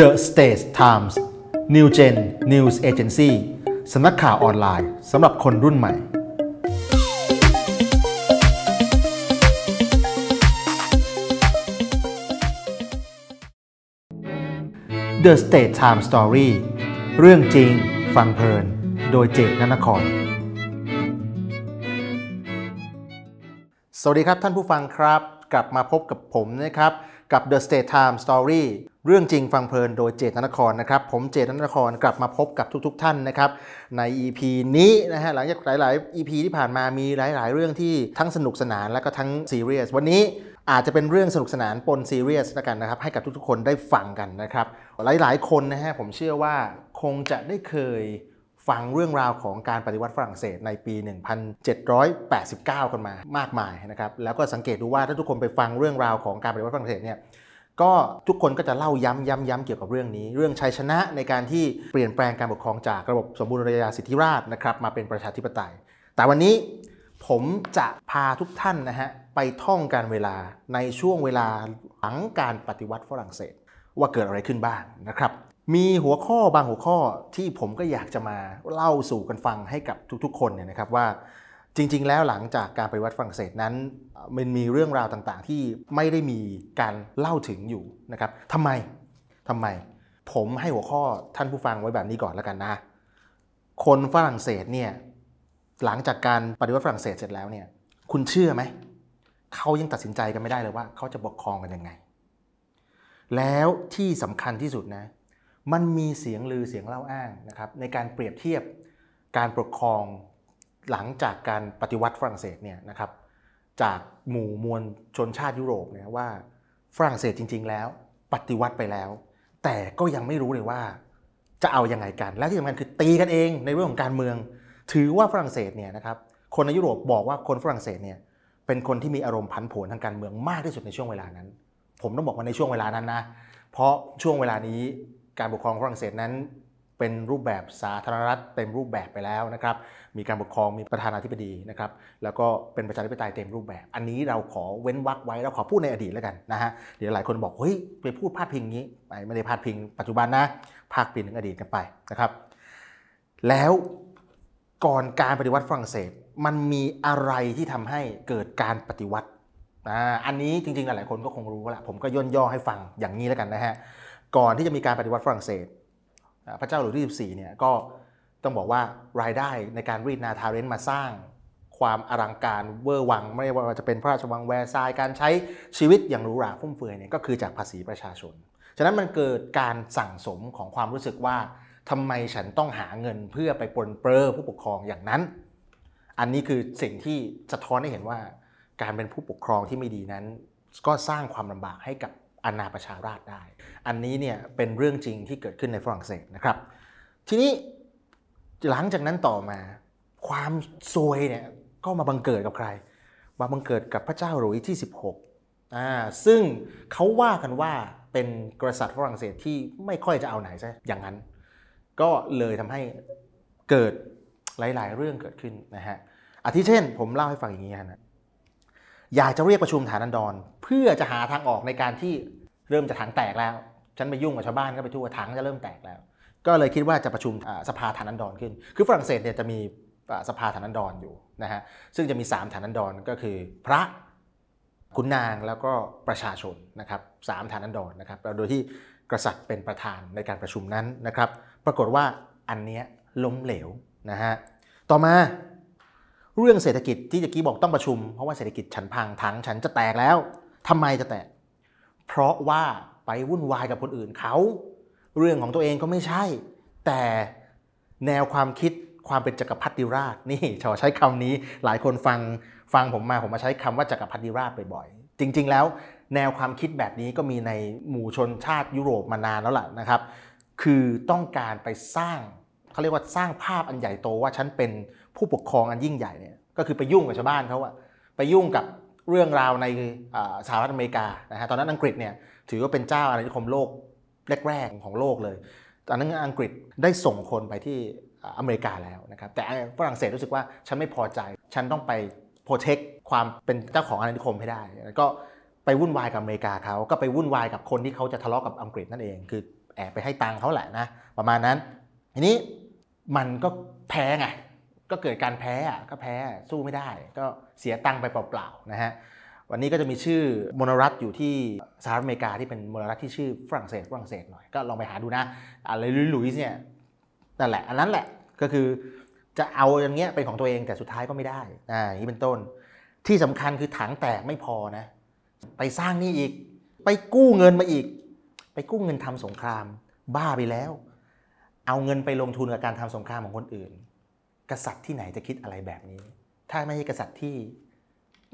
The States Times New Gen News Agency สำนักข่าวออนไลน์สำหรับคนรุ่นใหม่ The State Time Story เรื่องจริงฟังเพลินโดยเจตนนคร สวัสดีครับท่านผู้ฟังครับ กลับมาพบกับผมนะครับกับ The State Time Story เรื่องจริงฟังเพลินโดยเจตนาครนะครับผมเจตนาครกลับมาพบกับทุกๆทท่านนะครับใน EP นี้นะฮะหลังจากหลาย ๆ EP ที่ผ่านมามีหลายๆเรื่องที่ทั้งสนุกสนานและก็ทั้งซีเรียสวันนี้อาจจะเป็นเรื่องสนุกสนานปนซีเรียสกันนะครับให้กับทุกๆคนได้ฟังกันนะครับหลายๆคนนะฮะผมเชื่อว่าคงจะได้เคยฟังเรื่องราวของการปฏิวัติฝรั่งเศส ในปี 1789 กันมา มากมายนะครับแล้วก็สังเกตดูว่าถ้าทุกคนไปฟังเรื่องราวของการปฏิวัติฝรั่งเศสเนี่ยก็ทุกคนก็จะเล่าย้ำย้ำย้ำเกี่ยวกับเรื่องนี้ เรื่องชัยชนะในการที่เปลี่ยนแปลงการปกครองจากระบบสมบูรณาญาสิทธิราชนะครับมาเป็นประชาธิปไตย แต่วันนี้ผมจะพาทุกท่านนะฮะไปท่องการเวลาในช่วงเวลาหลังการปฏิวัติฝรั่งเศสว่าเกิดอะไรขึ้นบ้างนะครับ มีหัวข้อบางหัวข้อที่ผมก็อยากจะมาเล่าสู่กันฟังให้กับทุกๆ คนเนี่ยนะครับว่าจริง ๆ แล้วหลังจากการไปวัดฝรั่งเศสนั้น มันมีเรื่องราวต่างๆ ที่ไม่ได้มีการเล่าถึงอยู่นะครับทำไมทำไม ผมให้หัวข้อท่านผู้ฟังไว้แบบนี้ก่อนแล้วกันนะคนฝรั่งเศสเนี่ยหลังจากการปฏิวัติฝรั่งเศสเสร็จแล้วเนี่ยคุณเชื่อไหมเขายังตัดสินใจกันไม่ได้เลยว่าเขาจะปกครองกันยังไง แล้วที่สำคัญที่สุดนะมันมีเสียงลือเสียงเล่าอ้างนะครับในการเปรียบเทียบการปกครองหลังจากการปฏิวัติฝรั่งเศสเนี่ยนะครับ จากหมู่มวลชนชาติยุโรปเนี่ยว่า ฝรั่งเศสจริง ๆ แล้ว ปฏิวัติไปแล้ว แต่ก็ยังไม่รู้เลยว่า จะเอาอยัางไงกัน และที่สำคัญคือตีกันเอง ในเรื่องของการเมือง ถือว่าฝรั่งเศสเนี่ยนะครับ คนในยุโรปบอกว่าคนฝรั่งเศสเนี่ยเป็นคนที่มีอารมณ์พันผวนทางการเมืองมากที่สุดในช่วงเวลานั้น ผมต้องบอกว่าในช่วงเวลานั้นนะเพราะช่วงเวลานี้การปกครองฝรั่งเศสนั้นเป็นรูปแบบสาธารณรัฐเต็มรูปแบบไปแล้วนะครับ มีการปกครองมีประธานาธิบดีนะครับ แล้วก็เป็นประชาธิปไตยเต็มรูปแบบ อันนี้เราขอเว้นวรรคไว้เราขอพูดในอดีตแล้วกันนะฮะ เดี๋ยวหลายคนบอกเฮ้ยไปพูดพาดพิงนี้ไม่ได้พาดพิงปัจจุบันนะพาดพิงถึงอดีตกันไปนะครับ แล้วก่อนการปฏิวัติฝรั่งเศสมันมีอะไรที่ทำให้เกิดการปฏิวัติ อันนี้จริง ๆหลายคนก็คงรู้แล้วผมก็ย่นย่อให้ฟังอย่างนี้แล้วกันนะฮะ ก่อนที่จะมีการปฏิวัติฝรั่งเศสพระเจ้าหลุยส์ที่14เนี่ยก็ต้องบอกว่ารายได้ในการรีดนาทาเรนมาสร้างความอลังการเวอร์วังไม่ว่าจะเป็นพระราชวังแวร์ซายการใช้ชีวิตอย่างหรูหราฟุ่มเฟือยเนี่ยก็คือจากภาษีประชาชน ฉะนั้นมันเกิดการสั่งสมของความรู้สึกว่าทำไมฉันต้องหาเงินเพื่อไปปนเปื้อผู้ปกครองอย่างนั้น อันนี้คือสิ่งที่สะท้อนให้เห็นว่าการเป็นผู้ปกครองที่ไม่ดีนั้น ก็สร้างความลำบากให้กับอาณาประชาราชได้ อันนี้เนี่ยเป็นเรื่องจริงที่เกิดขึ้นในฝรั่งเศสนะครับ ทีนี้หลังจากนั้นต่อมาความซวยเนี่ยก็มาบังเกิดกับใครมาบังเกิดกับพระเจ้าหลุยที่ 16อ่าซึ่งเขาว่ากันว่าเป็นกษัตริย์ฝรั่งเศสที่ไม่ค่อยจะเอาไหนใช่อย่างนั้นก็เลยทำให้เกิดหลาย ๆ เรื่องเกิดขึ้นนะฮะ อาทิเช่นผมเล่าให้ฟังอย่างนี้นะอยากจะเรียกประชุมฐานันดรเพื่อจะหาทางออกในการที่เริ่มจะถังแตกแล้วฉันไปยุ่งกับชาวบ้านก็ไปทั่วถังจะเริ่มแตกแล้วก็เลยคิดว่าจะประชุมสภาฐานันดรขึ้น คือฝรั่งเศสเนี่ยจะมีสภาฐานันดรอยู่นะฮะซึ่งจะมี 3 ฐานันดรก็คือ พระคุณนางแล้วก็ประชาชนนะครับสามฐานันดรนะครับโดยที่กษัตริย์เป็นประธานในการประชุมนั้นนะครับ ปรากฏว่าอันเนี้ยล้มเหลวนะฮะต่อมาเรื่องเศรษฐกิจที่ตะกี้บอกต้องประชุม เพราะว่าเศรษฐกิจฉันพังถังฉันจะแตกแล้ว ทำไมจะแตก เพราะว่าไปวุ่นวายกับคนอื่นเขา เรื่องของตัวเองก็ไม่ใช่ แต่แนวความคิดความเป็นจักรพรรดิราชนี่ชอใช้คำนี้หลายคนฟังฟังผมมาผมมาใช้คำว่าจักรพรรดิราชบ่อยๆจริงๆแล้ว แนวความคิดแบบนี้ก็มีในหมู่ชนชาติยุโรปมานานแล้วล่ะนะครับ คือต้องการไปสร้างเขาเรียกว่าสร้างภาพอันใหญ่โตว่าฉันเป็นผู้ปกครองอันยิ่งใหญ่เนี่ยก็คือไปยุ่งกับชาวบ้านเขาอะไปยุ่งกับเรื่องราวในสหรัฐอเมริกานะฮะตอนนั้นอังกฤษเนี่ยถือว่าเป็นเจ้าอาณานิคมโลก แรกๆของโลกเลย ตอนนั้นอังกฤษได้ส่งคนไปที่อเมริกาแล้วนะครับแต่ฝรั่งเศสรู้สึกว่าฉันไม่พอใจฉันต้องไปโปรเทคความเป็นเจ้าของอาณานิคมให้ได้ก็ไปวุ่นวายกับอเมริกาเขาก็ไปวุ่นวายกับคนที่เขาจะทะเลาะกับอังกฤษนั่นเองคือแอบไปให้ตังเขาแหละนะประมาณนั้น ทีนี้มันก็แพ้ไงก็เกิดการแพ้ก็แพ้สู้ไม่ได้ ก็เสียตังค์ไปเปล่าๆนะฮะวันนี้ก็จะมีชื่อมนรัฐอยู่ที่สหรัฐอเมริกาที่เป็นมนรัฐที่ชื่อฝรั่งเศสฝรั่งเศสหน่อย ก็ลองไปหาดูนะอะไรลุยๆเนี่ยนั่นแหละ อันนั้นแหละก็คือจะเอาอย่างเงี้ยเป็นของตัวเองแต่สุดท้ายก็ไม่ได้อ่านี้เป็นต้นที่สำคัญคือถังแตกไม่พอนะไปสร้างนี่อีก ไปกู้เงินมาอีก ไปกู้เงินทำสงครามบ้าไปแล้ว เอาเงินไปลงทุนกับการทำสงครามของคนอื่นกษัตริย์ที่ไหนจะคิดอะไรแบบนี้ ถ้าไม่ใช่กษัตริย์ที่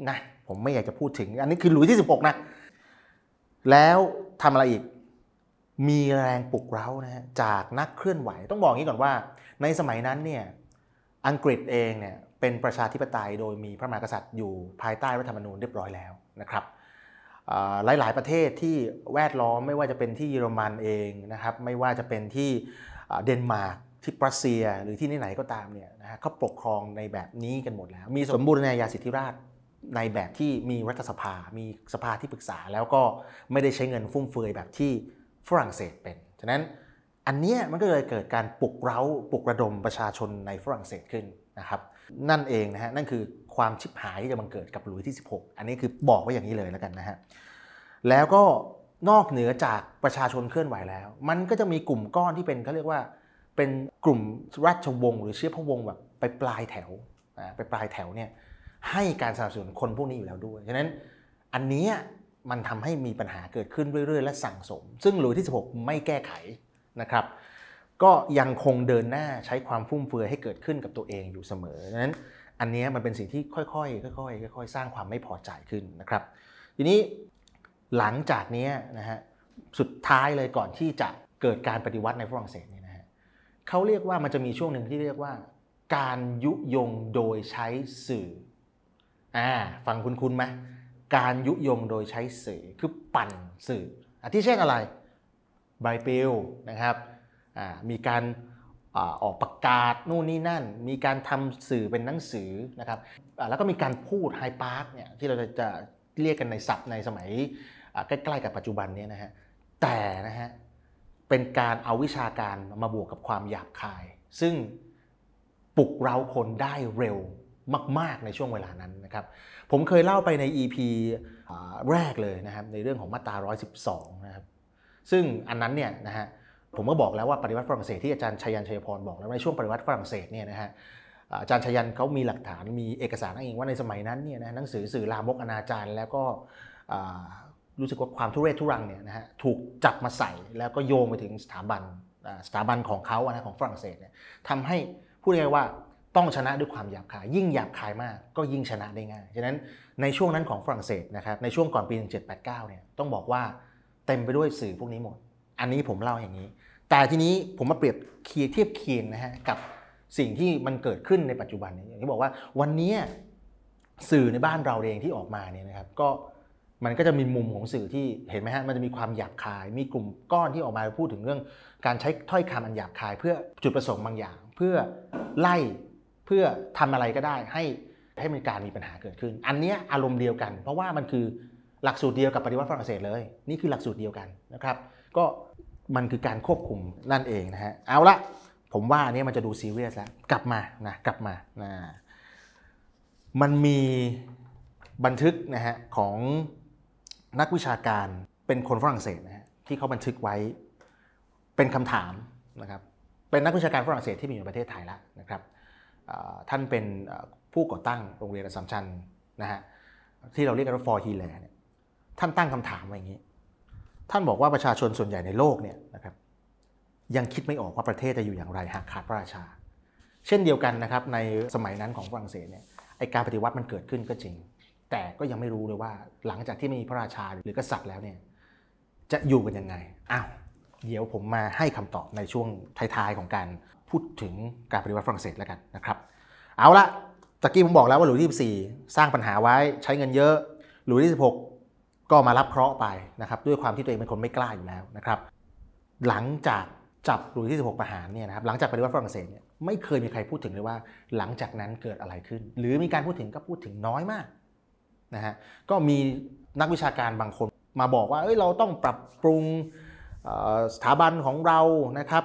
นะ ผมไม่อยากจะพูดถึง อันนี้คือหลุยที่ 16 นะ แล้วทำอะไรอีก มีแรงปลุกเร้านะฮะ จากนักเคลื่อนไหว ต้องบอกงี้ก่อนว่า ในสมัยนั้นเนี่ย อังกฤษเองเนี่ยเป็นประชาธิปไตยโดยมีพระมหากษัตริย์อยู่ภายใต้รัฐธรรมนูญเรียบร้อยแล้วนะครับหลายๆประเทศที่แวดล้อมไม่ว่าจะเป็นที่เยอรมันเองนะครับ ไม่ว่าจะเป็นที่เดนมาร์กที่ปรัสเซียหรือที่ไหนก็ตามเนี่ยนะฮะเขาปกครองในแบบนี้กันหมดแล้ว มีสมบูรณาญาสิทธิราชในแบบที่มีรัฐสภา มีสภาที่ปรึกษาแล้วก็ไม่ได้ใช้เงินฟุ่มเฟือยแบบที่ฝรั่งเศสเป็นฉะนั้นอันนี้มันก็เลยเกิดการปลุกเร้าปลุกระดมประชาชนในฝรั่งเศสขึ้นนะครับนั่นเองนะฮะนั่นคือความชิบหายที่จะบังเกิดกับหลุยที่ 16 อันนี้คือบอกไว้อย่างนี้เลยแล้วกันนะฮะแล้วก็นอกเหนือจากประชาชนเคลื่อนไหวแล้ว มันก็จะมีกลุ่มก้อนที่เป็นเขาเรียกว่าเป็นกลุ่มราชวงศ์หรือเชื้อพระวงศ์แบบไปปลายแถวนะไปปลายแถวเนี่ยให้การสนับสนุนคนพวกนี้อยู่แล้วด้วย ฉะนั้นอันนี้มันทำให้มีปัญหาเกิดขึ้นเรื่อยๆ และสั่งสม ซึ่งหลุยที่ 16 ไม่แก้ไขนะครับ ก็ยังคงเดินหน้าใช้ความฟุ่มเฟือยให้เกิดขึ้นกับตัวเองอยู่เสมอ ฉะนั้นอันนี้มันเป็นสิ่งที่ค่อยๆค่อยๆค่อยๆสร้างความไม่พอใจขึ้นนะครับ ทีนี้หลังจากนี้นะฮะสุดท้ายเลยก่อนที่จะเกิดการปฏิวัติในฝรั่งเศสเขาเรียกว่ามันจะมีช่วงหนึ่งที่เรียกว่า การยุยงโดยใช้สื่ออ่าฟังคุณคุณไหมการยุยงโดยใช้สื่อคือปั่นสื่ออาทิเช่นอะไรใบเปลวนะครับมีการออกประกาศนู่นนี่นั่น มีการทำสื่อเป็นหนังสือนะครับ แล้วก็มีการพูดไฮพาร์คเนี่ยที่เราจะเรียกกันในศัพท์ในสมัยใกล้ๆกับปัจจุบันนี้นะฮะ แต่นะฮะเป็นการเอาวิชาการมาบวกกับความหยาบคาย ซึ่งปลุกเร้าคนได้เร็วมาก ๆในช่วงเวลานั้นนะครับผมเคยเล่าไปใน EP แรกเลยนะครับในเรื่องของมาตรา112 นะครับซึ่งอันนั้นเนี่ยนะฮะผมก็บอกแล้วว่าปฏิวัติฝรั่งเศสที่อาจารย์ชัยันชัยพรบอกแล้วในช่วงปฏิวัติฝรั่งเศสเนี่ยนะฮะอาจารย์ชัยันเขามีหลักฐานมีเอกสารอ้างอิงว่าในสมัยนั้นเนี่ยนะหนังสือสื่อลามกอนาจารแล้วก็รู้สึกว่าความทุเรศทุรังเนี่ยนะฮะถูกจับมาใส่แล้วก็โยงไปถึงสถาบันสถาบันของเขานะของฝรั่งเศสเนี่ยทำให้พูดง่ายว่าต้องชนะด้วยความหยาบคาย ยิ่งหยาบคายมากก็ยิ่งชนะได้ง่ายฉะนั้นในช่วงนั้นของฝรั่งเศสนะครับในช่วงก่อนปี 1789 เนี่ยต้องบอกว่าเต็มไปด้วยสื่อพวกนี้หมด อันนี้ผมเล่าอย่างนี้ แต่ทีนี้ผมมาเปรียบเคียเทียบเคียงนะฮะกับสิ่งที่มันเกิดขึ้นในปัจจุบันอย่างที่บอกว่าวันนี้สื่อในบ้านเราเองที่ออกมาเนี่ยนะครับก็มันก็จะมีมุมของสื่อที่เห็นไหมฮะ มันจะมีความหยาบคาย มีกลุ่มก้อนที่ออกมาพูดถึงเรื่อง การใช้ถ้อยคำอันหยาบคายเพื่อจุดประสงค์บางอย่าง เพื่อไล่ เพื่อทำอะไรก็ได้ให้ ให้มีการมีปัญหาเกิดขึ้น อันนี้อารมณ์เดียวกัน เพราะว่ามันคือหลักสูตรเดียวกับปฏิวัติฝรั่งเศสเลย นี่คือหลักสูตรเดียวกันนะครับ ก็มันคือการควบคุมนั่นเองนะฮะ เอาละ ผมว่าอันนี้มันจะดูซีเรียสแล้วกลับมา นะ กลับมา นะ มันมีบันทึกนะฮะของนักวิชาการเป็นคนฝรั่งเศสนะฮะที่เขาบันทึกไว้เป็นคำถามนะครับเป็นนักวิชาการฝรั่งเศสที่มีอยู่ในประเทศไทยแล้วนะครับท่านเป็นผู้ก่อตั้งโรงเรียนอัสสัมชัญนะฮะที่เราเรียกกันว่าฟอร์ฮีแลเนี่ยท่านตั้งคำถามไว้อย่างนี้ ท่านบอกว่าประชาชนส่วนใหญ่ในโลกเนี่ยนะครับยังคิดไม่ออกว่าประเทศจะอยู่อย่างไรหากขาดพระราชา เช่นเดียวกันนะครับในสมัยนั้นของฝรั่งเศสเนี่ยไอการปฏิวัติมันเกิดขึ้นก็จริงแต่ก็ยังไม่รู้เลยว่าหลังจากที่ไม่มีพระราชาหรือกษัตริย์แล้วเนี่ยจะอยู่กันยังไง อ้าว เดี๋ยวผมมาให้คำตอบในช่วงท้ายๆ ของการพูดถึงการปฏิวัติฝรั่งเศสแล้วกันนะครับ เอาละตะกี้ผมบอกแล้วว่าหลุยส์ที่ี่สร้างปัญหาไว้ใช้เงินเยอะ หลุยส์ที่บหก็มารับเคราะห์ไปนะครับด้วยความที่ตัวเองเป็นคนไม่กล้าอยู่แล้วนะครับ หลังจากจับหลุยส์ที่หกประหารเนี่ยนะครับหลังจากปฏิวัติฝรั่งเศสเนี่ยไม่เคยมีใครพูดถึงเลยว่าหลังจากนั้นเกิดอะไรขึ้น หรือมีการพูดถึงก็พูดถึงน้อยมากนะฮะก็มีนักวิชาการบางคนมาบอกว่าเอ้ยเราต้องปรับปรุงสถาบันของเรานะครับ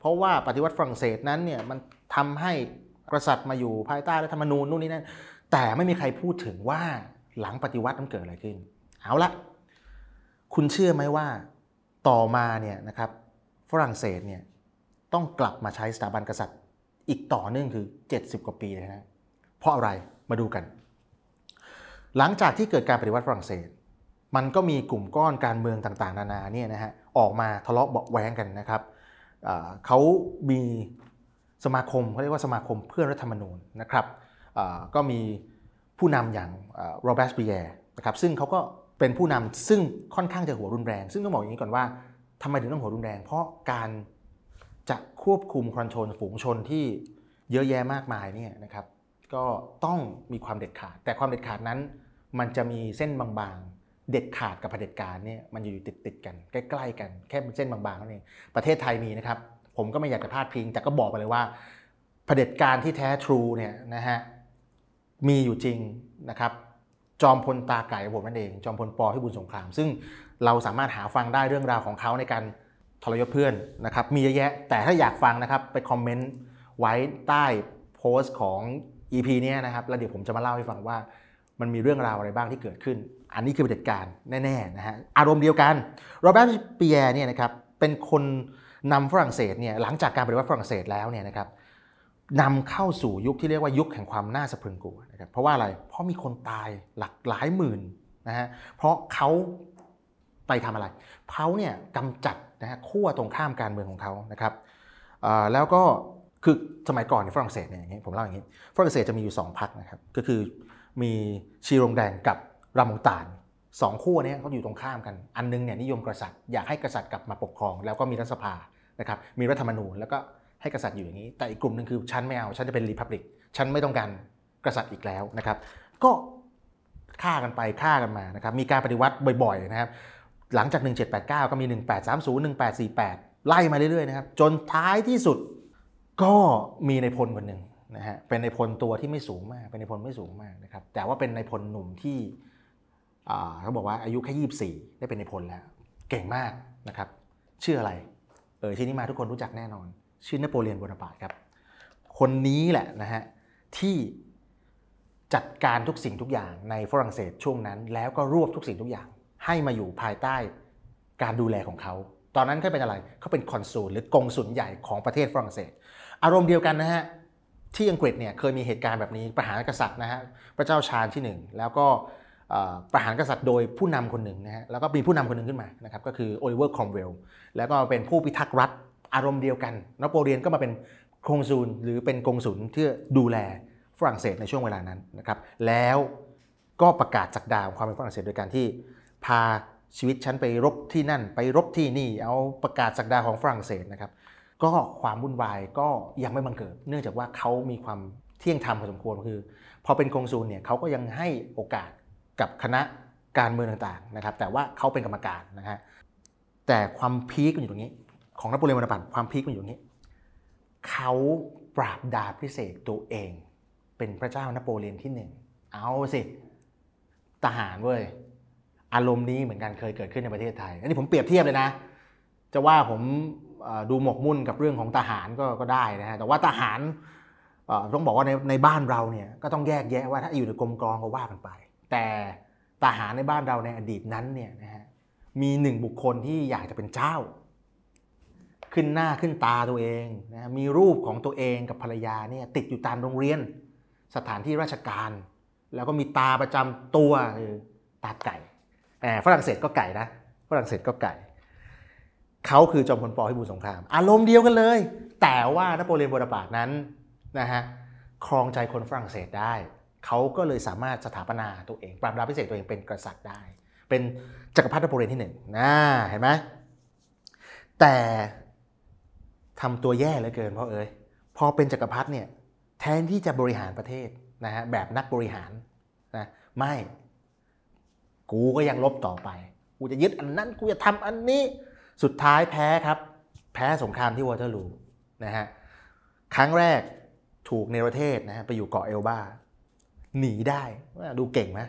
เพราะว่าปฏิวัติฝรั่งเศสนั้นเนี่ยมันทำให้กษัตริย์มาอยู่ภายใต้รัฐธรรมนูญนู่นนี่นั่นแต่ไม่มีใครพูดถึงว่าหลังปฏิวัติมันเกิดอะไรขึ้น เอาละ คุณเชื่อไหมว่าต่อมาเนี่ยนะครับฝรั่งเศสเนี่ยต้องกลับมาใช้สถาบันกษัตริย์อีกต่อเนื่องคือ 70 กว่าปีเลยนะเพราะอะไรมาดูกันหลังจากที่เกิดการปฏิวัติฝรั่งเศส มันก็มีกลุ่มก้อนการเมืองต่างๆนานาเนี่ยนะฮะออกมาทะเลาะเบาแว้งกันนะครับ เขามีสมาคมเขาเรียกว่าสมาคมเพื่อรัฐธรรมนูญนะครับ ก็มีผู้นำอย่างโรเบสเบียร์นะครับซึ่งเขาก็เป็นผู้นำซึ่งค่อนข้างจะหัวรุนแรง ซึ่งต้องบอกอย่างนี้ก่อนว่าทำไมถึงต้องหัวรุนแรง เพราะการจะควบคุมคอนโทรลฝูงชนที่เยอะแยะมากมายเนี่ยนะครับก็ต้องมีความเด็ดขาดแต่ความเด็ดขาดนั้นมันจะมีเส้นบางๆ เด็ดขาดกับเผด็จการเนี่ยมันอยู่ติดติดกันใกล้ๆกันแค่เส้นบางๆนั่นเองประเทศไทยมีนะครับผมก็ไม่อยากจะพลาดพิงแต่ก็บอกไปเลยว่าเผด็จการที่แท้ทรูเนี่ยนะฮะมีอยู่จริงนะครับจอมพลตาไก่ผมนั่นเอง จอมพลปอที่บุญสงครามซึ่งเราสามารถหาฟังได้เรื่องราวของเขาในการทรยศเพื่อนนะครับมีเยอะแยะแต่ถ้าอยากฟังนะครับไปคอมเมนต์ไว้ใต้โพสต์ของ EP เนี้ยนะครับแล้วเดี๋ยวผมจะมาเล่าให้ฟังว่ามันมีเรื่องราวอะไรบ้างที่เกิดขึ้น อันนี้คือประเด็จการแน่ ๆ นะฮะ อารมณ์เดียวกัน โรเบิร์ตเปียร์เนี่ยนะครับ เป็นคนนำฝรั่งเศสเนี่ย หลังจากการปฏิวัติฝรั่งเศสแล้วเนี่ยนะครับนำเข้าสู่ยุคที่เรียกว่ายุคแห่งความน่าสะพรึงกลัวนะครับ เพราะว่าอะไร เพราะมีคนตายหลักหลายหมื่นนะฮะ เพราะเขาไปทำอะไร เขาเนี่ยกำจัดนะฮะขั้วตรงข้ามการเมืองของเขานะครับแล้วก็คือสมัยก่อนในฝรั่งเศสเนี่ยอย่างนี้ผมเล่าอย่างนี้ ฝรั่งเศสจะมีอยู่ 2พรรคนะครับ ก็คือมีชีรงแดงกับรามองตานสองขั้วนี้เขาอยู่ตรงข้ามกันอันนึงเนี่ยนิยมกษัตริย์อยากให้กษัตริย์กลับมาปกครอง แล้วก็มีรัฐสภานะครับมีรัฐธรรมนูญแล้วก็ให้กษัตริย์อยู่อย่างนี้ แต่อีกกลุ่มหนึ่งคือฉันไม่เอาฉันจะเป็นรีพับลิกฉันไม่ต้องการกษัตริย์อีกแล้วนะครับก็ฆ่ากันไปฆ่ากันมานะครับมีการปฏิวัติบ่อยๆนะครับหลังจาก 1789 ก็มี 1830 1848 ไล่มาเรื่อยๆนะครับจนท้ายที่สุดก็มีในพลคนหนึ่งนะฮะเป็นในพลตัวที่ไม่สูงมากเป็นในพลไม่สูงมากนะครับแต่ว่าเป็นในพลหนุ่มที่เขาบอกว่าอายุแค่ยี่สบี่ได้เป็นในพลแล้ว เก่งมากนะครับชื่ออะไรเออชื่อนี้มาทุกคนรู้จักแน่นอน ชื่อนโปเลียนโบนาปาร์ตครับ คนนี้แหละนะฮะที่จัดการทุกสิ่งทุกอย่างในฝรั่งเศสช่วงนั้นแล้วก็รวบทุกสิ่งทุกอย่างให้มาอยู่ภายใต้การดูแลของเขา ตอนนั้นเขาเป็นอะไรเขาเป็นคอนซูลหรือกองสุลใหญ่ของประเทศฝรั่งเศส อารมณ์เดียวกันนะฮะที่อังกฤษเนี่ยเคยมีเหตุการณ์แบบนี้ประหารกษัตริย์นะฮะพระเจ้าชาญที่ 1 แล้วก็ประหารกษัตริย์โดยผู้นำคนหนึ่งนะฮะแล้วก็มีผู้นำคนหนึ่งขึ้นมานะครับก็คือโอลิเวอร์คอมเวลแล้วก็เป็นผู้พิทักษ์รัฐอารมณ์เดียวกันนโปเลียนก็มาเป็นกงซูลหรือเป็นกงสุลที่ดูแลฝรั่งเศสในช่วงเวลานั้นนะครับแล้วก็ประกาศจักดาวความเป็นฝรั่งเศสโดยการที่ พาชีวิตฉันไปรบที่นั่น ไปรบที่นี่ เอาประกาศจักดาของฝรั่งเศสนะครับก็ความวุ่นวายก็ยังไม่บังเกิด เนื่องจากว่าเขามีความเที่ยงธรรมพอสมควรคือพอเป็นกองซูลเนี่ยเขาก็ยังให้โอกาสกับคณะการเมืองต่างๆนะครับ แต่ว่าเขาเป็นกรรมการนะฮะแต่ความพีคมันอยู่ตรงนี้ ของนโปเลียนโบนาปาร์ตความพีคมันอยู่ตรงนี้เขาปราบดาพิเศษตัวเอง เป็นพระเจ้านโปเลียนที่หนึ่งเอาสิทหารเว้ยอารมณ์นี้เหมือนกันเคยเกิดขึ้นในประเทศไทยอันนี้ผมเปรียบเทียบเลยนะ จะว่าผมดูหมกมุ่นกับเรื่องของทหารก็กได้นะฮะ แต่ว่าทหารต้องบอกว่าในในบ้านเราเนี่ยก็ต้องแยกแยะว่าถ้าอยู่ในกรมกองก็ว่ากันไป แต่ทหารในบ้านเราในอดีตนั้นเนี่ยนะฮะ มีหนึ่งบุคคลที่อยากจะเป็นเจ้า ขึ้นหน้าขึ้นตาตัวเองนะมีรูปของตัวเองกับภรรยาเนี่ยติดอยู่ตามโรงเรียน สถานที่ราชการ แล้วก็มีตาประจำตัวคือตาไก่ฝรั่งเศสก็ไก่นะฝรั่งเศสก็ไก่เขาคือจอมพลปพิบูลสงคราม อารมณ์เดียวกันเลย แต่ว่านโปเลียนโบนปาร์ตนั้นนะฮะครองใจคนฝรั่งเศสได้เขาก็เลยสามารถสถาปนาตัวเอง ปราบดาพิเศษตัวเองเป็นกษัตริย์ได้ เป็นจักรพรรดินโปเลียนที่หนึ่งนะเห็นไหมแต่ทำตัวแย่เหลือเกินเพราะเอ้ย พอเป็นจักรพรรดิเนี่ย แทนที่จะบริหารประเทศนะฮะแบบนักบริหารนะไม่กูก็ยังลบต่อไปกูจะยึดอันนั้นกูจะทำอันนี้สุดท้ายแพ้ครับแพ้สงครามที่วอเตอร์ลูนะฮะครั้งแรกถูกเนรเทศนะฮะไปอยู่เกาะเอลบาหนีได้ดูเก่งไหม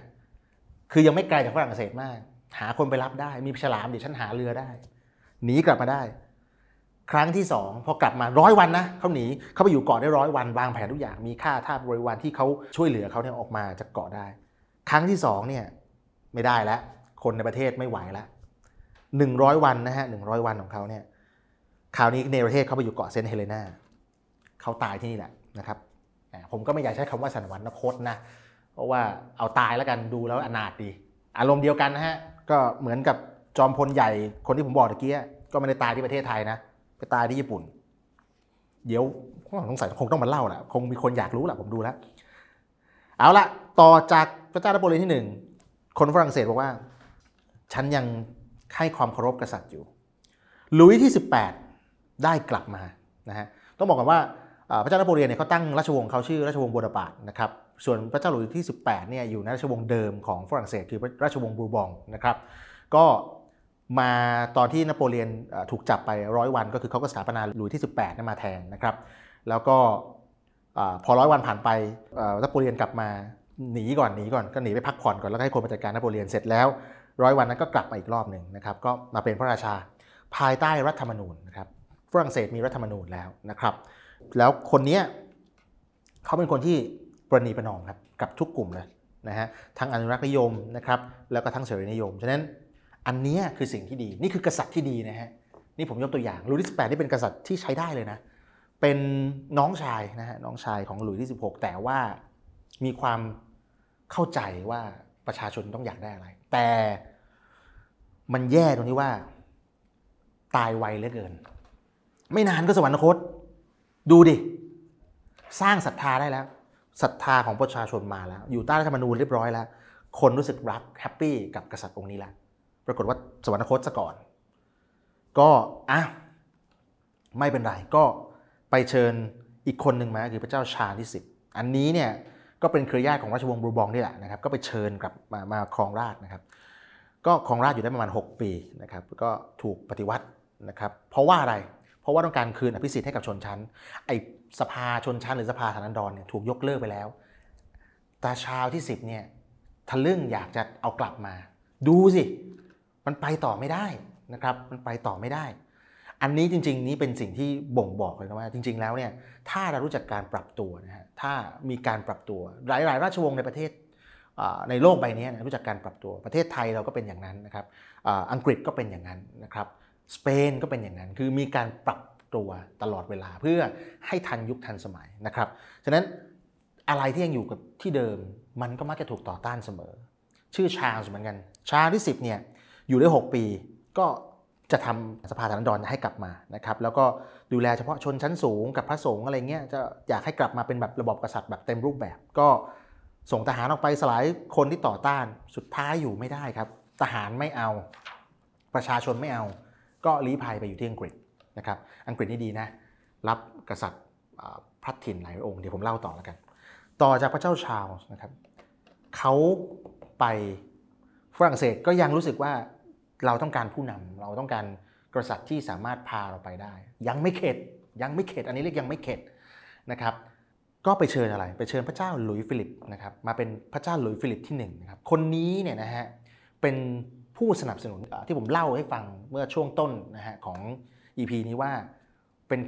คือยังไม่ไกลจากฝรั่งเศสมาก หาคนไปรับได้มีฉลามเดี๋ยวฉันหาเรือได้หนีกลับมาได้ ครั้งที่สองพอกลับมาร้อยวันนะเขาหนีเขาไปอยู่เกาะได้ร้อยวัน วางแผนทุกอย่าง มีค่าท่าบริวารที่เขาช่วยเหลือเขาเนี่ยออกมาจากเกาะได้ ครั้งที่สองเนี่ยไม่ได้แล้วคนในประเทศไม่ไหวแล้ว100 วันนะฮะ 100 วันของเขาเนี่ย คราวนี้เนรเทศเขาไปอยู่เกาะเซนเฮเลนาเขาตายที่นี่แหละนะครับ ผมก็ไม่อยากใช้คำว่าสันวันนคตนะ เพราะว่าเอาตายแล้วกันดูแล้วอนาถดี อารมณ์เดียวกันนะฮะ ก็เหมือนกับจอมพลใหญ่คนที่ผมบอกตะกี้ก็ไม่ได้ตายที่ประเทศไทยนะ ไปตายที่ญี่ปุ่น เดี๋ยวสงสัยคงต้องมาเล่าแหละ คงมีคนอยากรู้แหละผมดูแล้ว เอาละต่อจากพระเจ้านโปเลียนที่หนึ่ง คนฝรั่งเศสบอกว่าฉันยังให้ความเคารพกษัตริย์อยู่ลุยที่18ได้กลับมา นะฮะ ต้องบอกกันว่าพระเจ้านโปเลียนเนี่ยเขาตั้งราชวงศ์เขาชื่อราชวงศ์บูรปาดนะครับ ส่วนพระเจ้าหลุยที่ 18เนี่ยอยู่ในราชวงศ์เดิมของฝรั่งเศสคือราชวงศ์บูบองนะครับ ก็มาตอนที่นโปเลียนถูกจับไปร้อยวันก็คือเขาก็สถาปนาหลุยที่ 18นี่มาแทนนะครับ แล้วก็พอร้อยวันผ่านไปนโปเลียนกลับมาหนีก่อนหนีก่อนก็หนีไปพักผ่อนก่อนแล้วให้คนมาจัดการนโปเลียนเสร็จแล้วร้อยวันนั้นก็กลับมาอีกรอบหนึ่งนะครับ ก็มาเป็นพระราชาภายใต้รัฐธรรมนูญนะครับ ฝรั่งเศสมีรัฐธรรมนูญแล้วนะครับ แล้วคนนี้เขาเป็นคนที่ประนีประนอมครับกับทุกกลุ่มเลยนะฮะทั้งอนุรักษนิยมนะครับแล้วก็ทั้งเสรีนิยม ฉะนั้นอันนี้คือสิ่งที่ดี นี่คือกษัตริย์ที่ดีนะฮะนี่ผมยกตัวอย่างหลุยส์ที่ปดนี่เป็นกษัตริย์ที่ใช้ได้เลยนะเป็นน้องชายนะฮะน้องชายของหลุยส์ที่ 16 แต่ว่ามีความเข้าใจว่าประชาชนต้องอยากได้อะไร แต่มันแย่ตรงที่ว่า ตายไวเหลือเกิน ไม่นานก็สวรรคต ดูดิ สร้างศรัทธาได้แล้ว ศรัทธาของประชาชนมาแล้ว อยู่ใต้รัฐธรรมนูญเรียบร้อย แล้ว คนรู้สึกรักแฮปปี้กับกษัตริย์องค์นี้แล้ว ปรากฏว่าสวรรคตซะก่อน ก็อ่ะไม่เป็นไรก็ไปเชิญอีกคนหนึ่งมาคือพระเจ้าชาที่ิบอันนี้เนี่ยก็เป็นเครือญาติของราชวงศ์บูบองนี่แหละนะครับก็ไปเชิญกลับมามาครองราชนะครับก็ครองราชอยู่ได้ประมาณ 6 ปีนะครับก็ถูกปฏิวัตินะครับเพราะว่าอะไรเพราะว่าต้องการคืนอภิสิทธิ์ให้กับชนชั้น ไอสภาชนชั้นหรือสภาฐานันดรเนี่ยถูกยกเลิกไปแล้ว ตาชาวที่ 10เนี่ยทะลึ่งอยากจะเอากลับมา ดูสิ มันไปต่อไม่ได้นะครับมันไปต่อไม่ได้อันนี้จริงๆนี่เป็นสิ่งที่บ่งบอกเลยนะว่าจริง ๆแล้วเนี่ยถ้าเรารู้จักการปรับตัวนะฮะถ้ามีการปรับตัวหลาย ๆ ราชวงศ์ในประเทศ ในโลกใบนี้รู้จักการปรับตัวประเทศไทยเราก็เป็นอย่างนั้นนะครับอังกฤษก็เป็นอย่างนั้นนะครับสเปนก็เป็นอย่างนั้น คือมีการปรับตัวตลอดเวลาเพื่อให้ทันยุคทันสมัยนะครับฉะนั้นอะไรที่ยังอยู่กับที่เดิมมันก็มักจะถูกต่อต้านเสมอ ชื่อชาร์ลส์เหมือนกัน ชาร์ลที่สิเนี่ยอยู่ได้6ปีก็จะทำสภาสานดนให้กลับมานะครับ แล้วก็ดูแลเฉพาะชนชั้นสูงกับพระสงฆ์อะไรเงี้ยจะอยากให้กลับมาเป็นแบบระบอบกษัตริย์แบบเต็มรูปแบบ ก็ส่งทหารออกไปสลายคนที่ต่อต้านสุดท้ายอยู่ไม่ได้ครับ ทหารไม่เอาประชาชนไม่เอา ก็ลี้ภัยไปอยู่ที่อังกฤษนะครับอังกฤษนี่ดีนะรับกษัตริย์พระถิ่นหลายองค์เดี๋ยวผมเล่าต่อแล้วกัน ต่อจากพระเจ้าชาวนะครับเขาไปฝรั่งเศสก็ยังรู้สึกว่าเราต้องการผู้นำเราต้องการกษัตริย์ที่สามารถพาเราไปได้ ยังไม่เข็ดยังไม่เข็ดอันนี้เรียกยังไม่เข็ดนะครับก็ไปเชิญอะไร ไปเชิญพระเจ้าหลุยฟิลิปนะครับมาเป็นพระเจ้าหลุยฟิลิปที่1นะครับคนนี้เนี่ยนะฮะเป็นผู้สนับสนุนที่ผมเล่าให้ฟังเมื่อช่วงต้นนะฮะของ EP นี้ว่าเป็น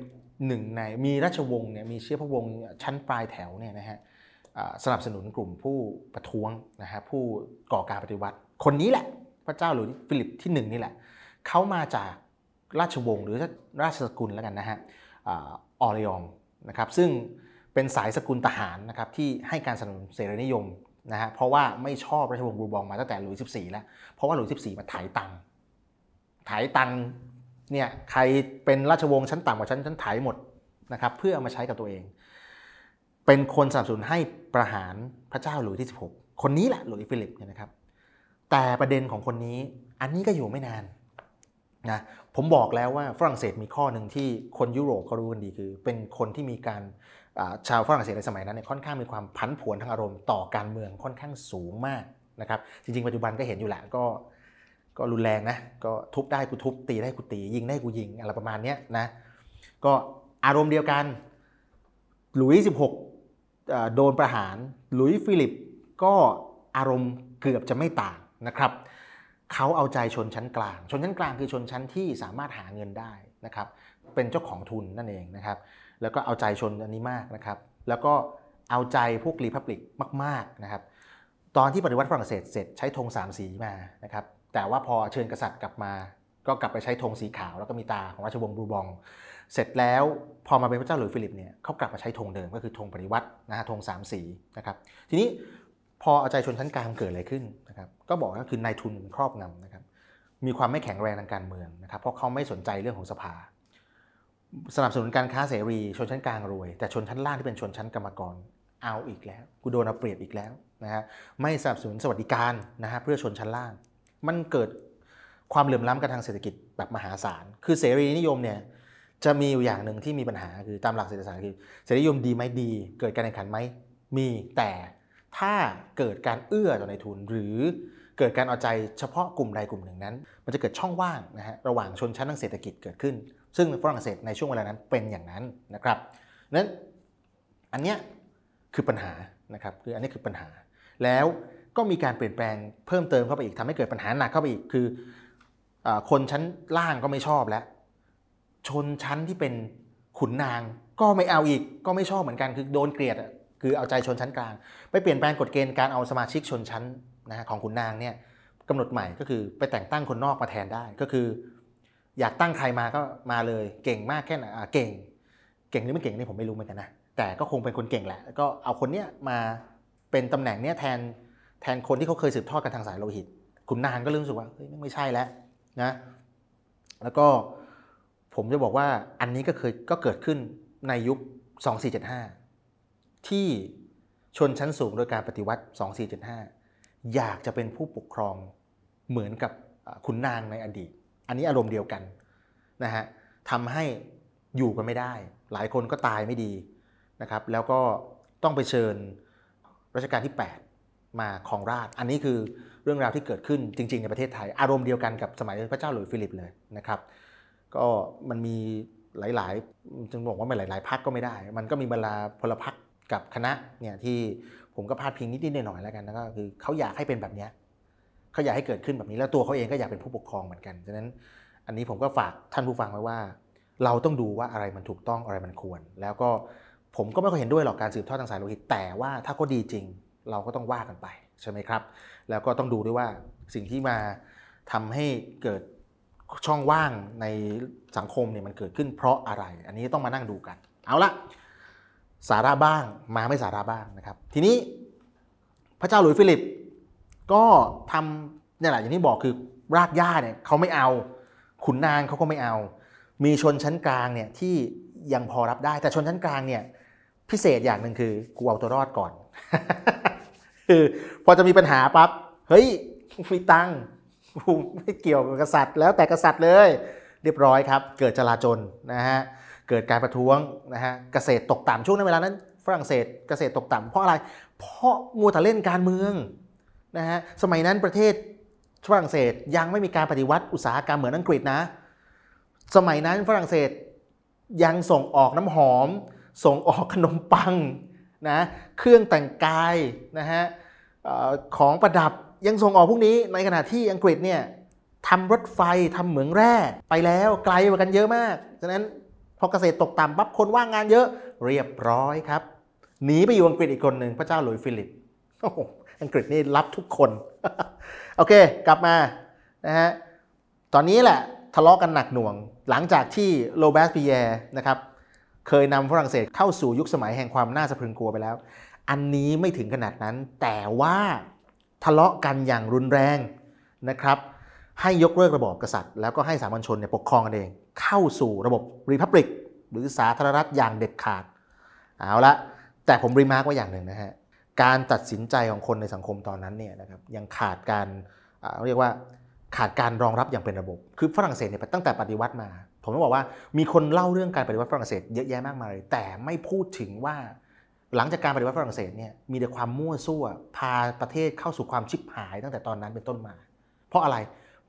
หนึ่งใน มีราชวงศ์เนี่ยมีเชื้อพระวงศ์ชั้นปลายแถวเนี่ยนะฮะสนับสนุนกลุ่มผู้ประท้วงนะฮะผู้ก่อการปฏิวัติคนนี้แหละพระเจ้าหลุยฟิลิปที่1นี่แหละเขามาจากราชวงศ์หรือราชสกุลแล้วกันนะฮะออรยองนะครับ ซึ่งเป็นสายสกุลทหารนะครับที่ให้การสนับสนุนเสรีนิยมนะฮะ เพราะว่าไม่ชอบราชวงศ์บูบองมาตั้งแต่หลุยส์ี่แล้ว เพราะว่าหลุยส์ี่มาถ่ายตังถ่ายตังเนี่ยใครเป็นราชวงศ์ชั้นต่ำกว่าชั้นชั้นถ่ายหมดนะครับเพื่อเอามาใช้กับตัวเอง เป็นคนสนับสนุนให้ประหารพระเจ้าหลุยส์ที่16 คนนี้แหละหลุยส์ฟิลิปเนี่ยนะครับแต่ประเด็นของคนนี้อันนี้ก็อยู่ไม่นานนะผมบอกแล้วว่าฝรั่งเศสมีข้อหนึ่งที่คนยุโรปเขารู้กันดีคือเป็นคนที่มีการชาวฝรั่งเศสในสมัยนั้นเนี่ยค่อนข้างมีความพันผวนทางอารมณ์ ต่อการเมืองค่อนข้างสูงมากนะครับจริง ๆ ปัจจุบันก็เห็นอยู่แหละก็ก็รุนแรงนะก็ทุบได้กูทุบ ตีได้กูตี ยิงได้กูยิงอะไรประมาณนี้นะก็อารมณ์เดียวกันหลุยส์หกโดนประหารหลุยส์ฟิลิป ก็อารมณ์เกือบจะไม่ต่างนะครับเขาเอาใจชนชั้นกลาง ชนชั้นกลางคือชนชั้นที่สามารถหาเงินได้นะครับ เป็นเจ้าของทุนนั่นเองนะครับ แล้วก็เอาใจชนอันนี้มากนะครับ แล้วก็เอาใจพวกรีพับลิกมากๆนะครับ ตอนที่ปฏิวัติฝรั่งเศสเสร็จใช้ธงสามสีมานะครับ แต่ว่าพอเชิญกษัตริย์กลับมา ก็กลับไปใช้ธงสีขาวแล้วก็มีตาของราชวงศ์บูบอง เสร็จแล้วพอมาเป็นพระเจ้าหลุยส์ฟิลิปเนี่ยเขากลับมาใช้ธงเดิมก็คือธงปฏิวัตินะฮะ ธงสามสีนะครับ ทีนี้พอเอาใจชนชั้นกลางเกิดอะไรขึ้นนะครับ ก็บอกว่าคือนายทุนครอบงำนะครับ มีความไม่แข็งแรงทางการเมืองนะครับ เพราะเขาไม่สนใจเรื่องของสภา สนับสนุนการค้าเสรี ชนชั้นกลางรวย แต่ชนชั้นล่างที่เป็นชนชั้นกรรมกรเอาอีกแล้ว กูโดนเอาเปรียบอีกแล้วนะฮะ ไม่สนับสนุนสวัสดิการนะฮะเพื่อชนชั้นล่าง มันเกิดความเหลื่อมล้ำกันทางเศรษฐกิจแบบมหาศาล คือเสรีนิยมเนี่ยจะมีอยู่อย่างหนึ่งที่มีปัญหาคือตามหลักเศรษฐศาสตร์คือเสรีนิยมดีไหมดี เกิดการแข่งขันไหมมีแต่ถ้าเกิดการเอื้อต่อในทุนหรือเกิดการเอาใจเฉพาะกลุ่มใดกลุ่มหนึ่งนั้น มันจะเกิดช่องว่างนะฮะระหว่างชนชั้นทางเศรษฐกิจเกิดขึ้น ซึ่งฝรั่งเศสในช่วงเวลานั้นเป็นอย่างนั้นนะครับนั้นอันเนี้ยคือปัญหานะครับคืออันนี้คือปัญหา แล้วก็มีการเปลี่ยนแปลงเพิ่มเติมเข้าไปอีกทำให้เกิดปัญหาหนักเข้าไปอีกคืออคนชั้นล่างก็ไม่ชอบแล้วชนชั้นที่เป็นขุนนางก็ไม่เอาอีกก็ไม่ชอบเหมือนกันคือโดนเกลียดคือเอาใจชนชั้นกลางไปเปลี่ยนแปลงกฎเกณฑ์การเอาสมาชิกชนชั้นนะฮะของขุนนางเนี่ยกำหนดใหม่ก็คือไปแต่งตั้งคนนอกมาแทนได้ก็คือ อยากตั้งใครมาก็มาเลยเก่งมากแค่ไหนเก่งเก่งหรือไม่เก่งนี่ผมไม่รู้เหมือนกันนะ แต่ก็คงเป็นคนเก่งแหละก็เอาคนเนี้ยมาเป็นตำแหน่งเนี้ยแทนแทนคนที่เขาเคยสืบทอดกันทางสายโลหิตขุนนางก็รรู้สึกว่าเฮ้ยไม่ใช่แล้วนะแล้วก็ผมจะบอกว่าอันนี้ก็เคยก็เกิดขึ้นในยุค 2475ที่ชนชั้นสูงโดยการปฏิวัติ 2475 อยากจะเป็นผู้ปกครองเหมือนกับขุนนางในอดีตอันนี้อารมณ์เดียวกันนะฮะทำให้อยู่กันไม่ได้ หลายคนก็ตายไม่ดีนะครับแล้วก็ต้องไปเชิญรัชกาลที่ 8 มาครองราชอันนี้คือเรื่องราวที่เกิดขึ้นจริง ๆ ในประเทศไทย อารมณ์เดียวกันกับสมัยพระเจ้าหลุยส์ฟิลิปเลยนะครับ ก็มันมีหลาย ๆจึงบอกว่าไม่หลายๆพักก็ไม่ได้ มันก็มีเวลาพลพักกับคณะเนี่ยที่ผมก็พาดพิงนิดดหน่อยๆแล้วกัน้วก็คือเขาอยากให้เป็นแบบนี้เขาอยากให้เกิดขึ้นแบบนี้แล้วตัวเขาเองก็อยากเป็นผู้ปกครองเหมือนกันฉะนั้นอันนี้ผมก็ฝากท่านผู้ฟังไว้ว่าเราต้องดูว่าอะไรมันถูกต้องอะไรมันควร แล้วก็ผมก็ไม่ค่อยเห็นด้วยหรอกการสืบทอดทางสายโลหิตแต่ว่าถ้าก็ดีจริงเราก็ต้องว่ากันไป ใช่ไหมครับ แล้วก็ต้องดูด้วยว่าสิ่งที่มาทำให้เกิดช่องว่างในสังคมเนี่ยมันเกิดขึ้น เพราะอะไรอันนี้ต้องมานั่งดูกันเอาละสาระบ้างมาไม่สาระบ้างนะครับ ทีนี้พระเจ้า หลุยส์ฟิลิป ก็ทำเนี่ยแหละอย่างที่บอกคือรากหญ้าเนี่ยเขาไม่เอา ขุนนางเขาก็ไม่เอา มีชนชั้นกลางเนี่ยที่ยังพอรับได้แต่ชนชั้นกลางเนี่ย พิเศษอย่างหนึ่งคือกูเอาตัวรอดก่อนคือพอจะมีปัญหาปั๊บเฮ้ยฟีตังไม่เกี่ยวกับกษัตริย์ แล้วแต่กษัตริย์เลย เรียบร้อยครับ เกิดจลาจลนะฮะเกิดการประท้วงนะฮะเกษตรตกต่ำช่วงนั้นเวลานั้น ฝรั่งเศสเกษตรตกต่ำเพราะอะไรเพราะมัวแต่เล่นการเมืองนะฮะสมัยนั้นประเทศฝรั่งเศสยังไม่มีการปฏิวัติอุตสาหกรรมเหมือนอังกฤษนะสมัยนั้นฝรั่งเศสยังส่งออกน้ำหอม ส่งออกขนมปังนะเครื่องแต่งกายนะฮะของประดับยังส่งออกพวกนี้ ในขณะที่อังกฤษเนี่ยทำรถไฟทำเหมืองแร่ไปแล้วไกลกว่ากันเยอะมากฉะนั้นพอเกษตรตกต่ำปั๊บคนว่างงานเยอะเรียบร้อยครับหนีไปอยู่อังกฤษอีกคนหนึ่งพระเจ้าหลุยส์ฟิลิปอังกฤษนี่รับทุกคน โอเค กลับมานะฮะตอนนี้แหละทะเลาะกันหนักหน่วง หลังจากที่โรเบสปีแยร์นะครับ เคยนำฝรั่งเศสเข้าสู่ยุคสมัยแห่งความน่าสะพรึงกลัวไปแล้ว อันนี้ไม่ถึงขนาดนั้น แต่ว่าทะเลาะกันอย่างรุนแรงนะครับให้ยกเลิกระบอบกษัตริย์แล้วก็ให้สามัญชนเนี่ยปกครองกันเอง เข้าสู่ระบบรีพับลิกหรือสาธารณรัฐอย่างเด็ดขาดเอาละแต่ผมรีมาร์กว่าอย่างหนึ่งนะฮะการตัดสินใจของคนในสังคมตอนนั้นเนี่ยนะครับยังขาดการเรียกว่า ขาดการรองรับอย่างเป็นระบบ คือฝรั่งเศสเนี่ยตั้งแต่ปฏิวัติมา ผมต้องบอกว่ามีคนเล่าเรื่องการปฏิวัติฝรั่งเศสเยอะแยะมากมายเลยแต่ไม่พูดถึงว่าหลังจากการปฏิวัติฝรั่งเศสเนี่ยมีแต่ความมั่วซั่วพาประเทศเข้าสู่ความชิบหายตั้งแต่ตอนนั้นเป็นต้นมา เพราะอะไร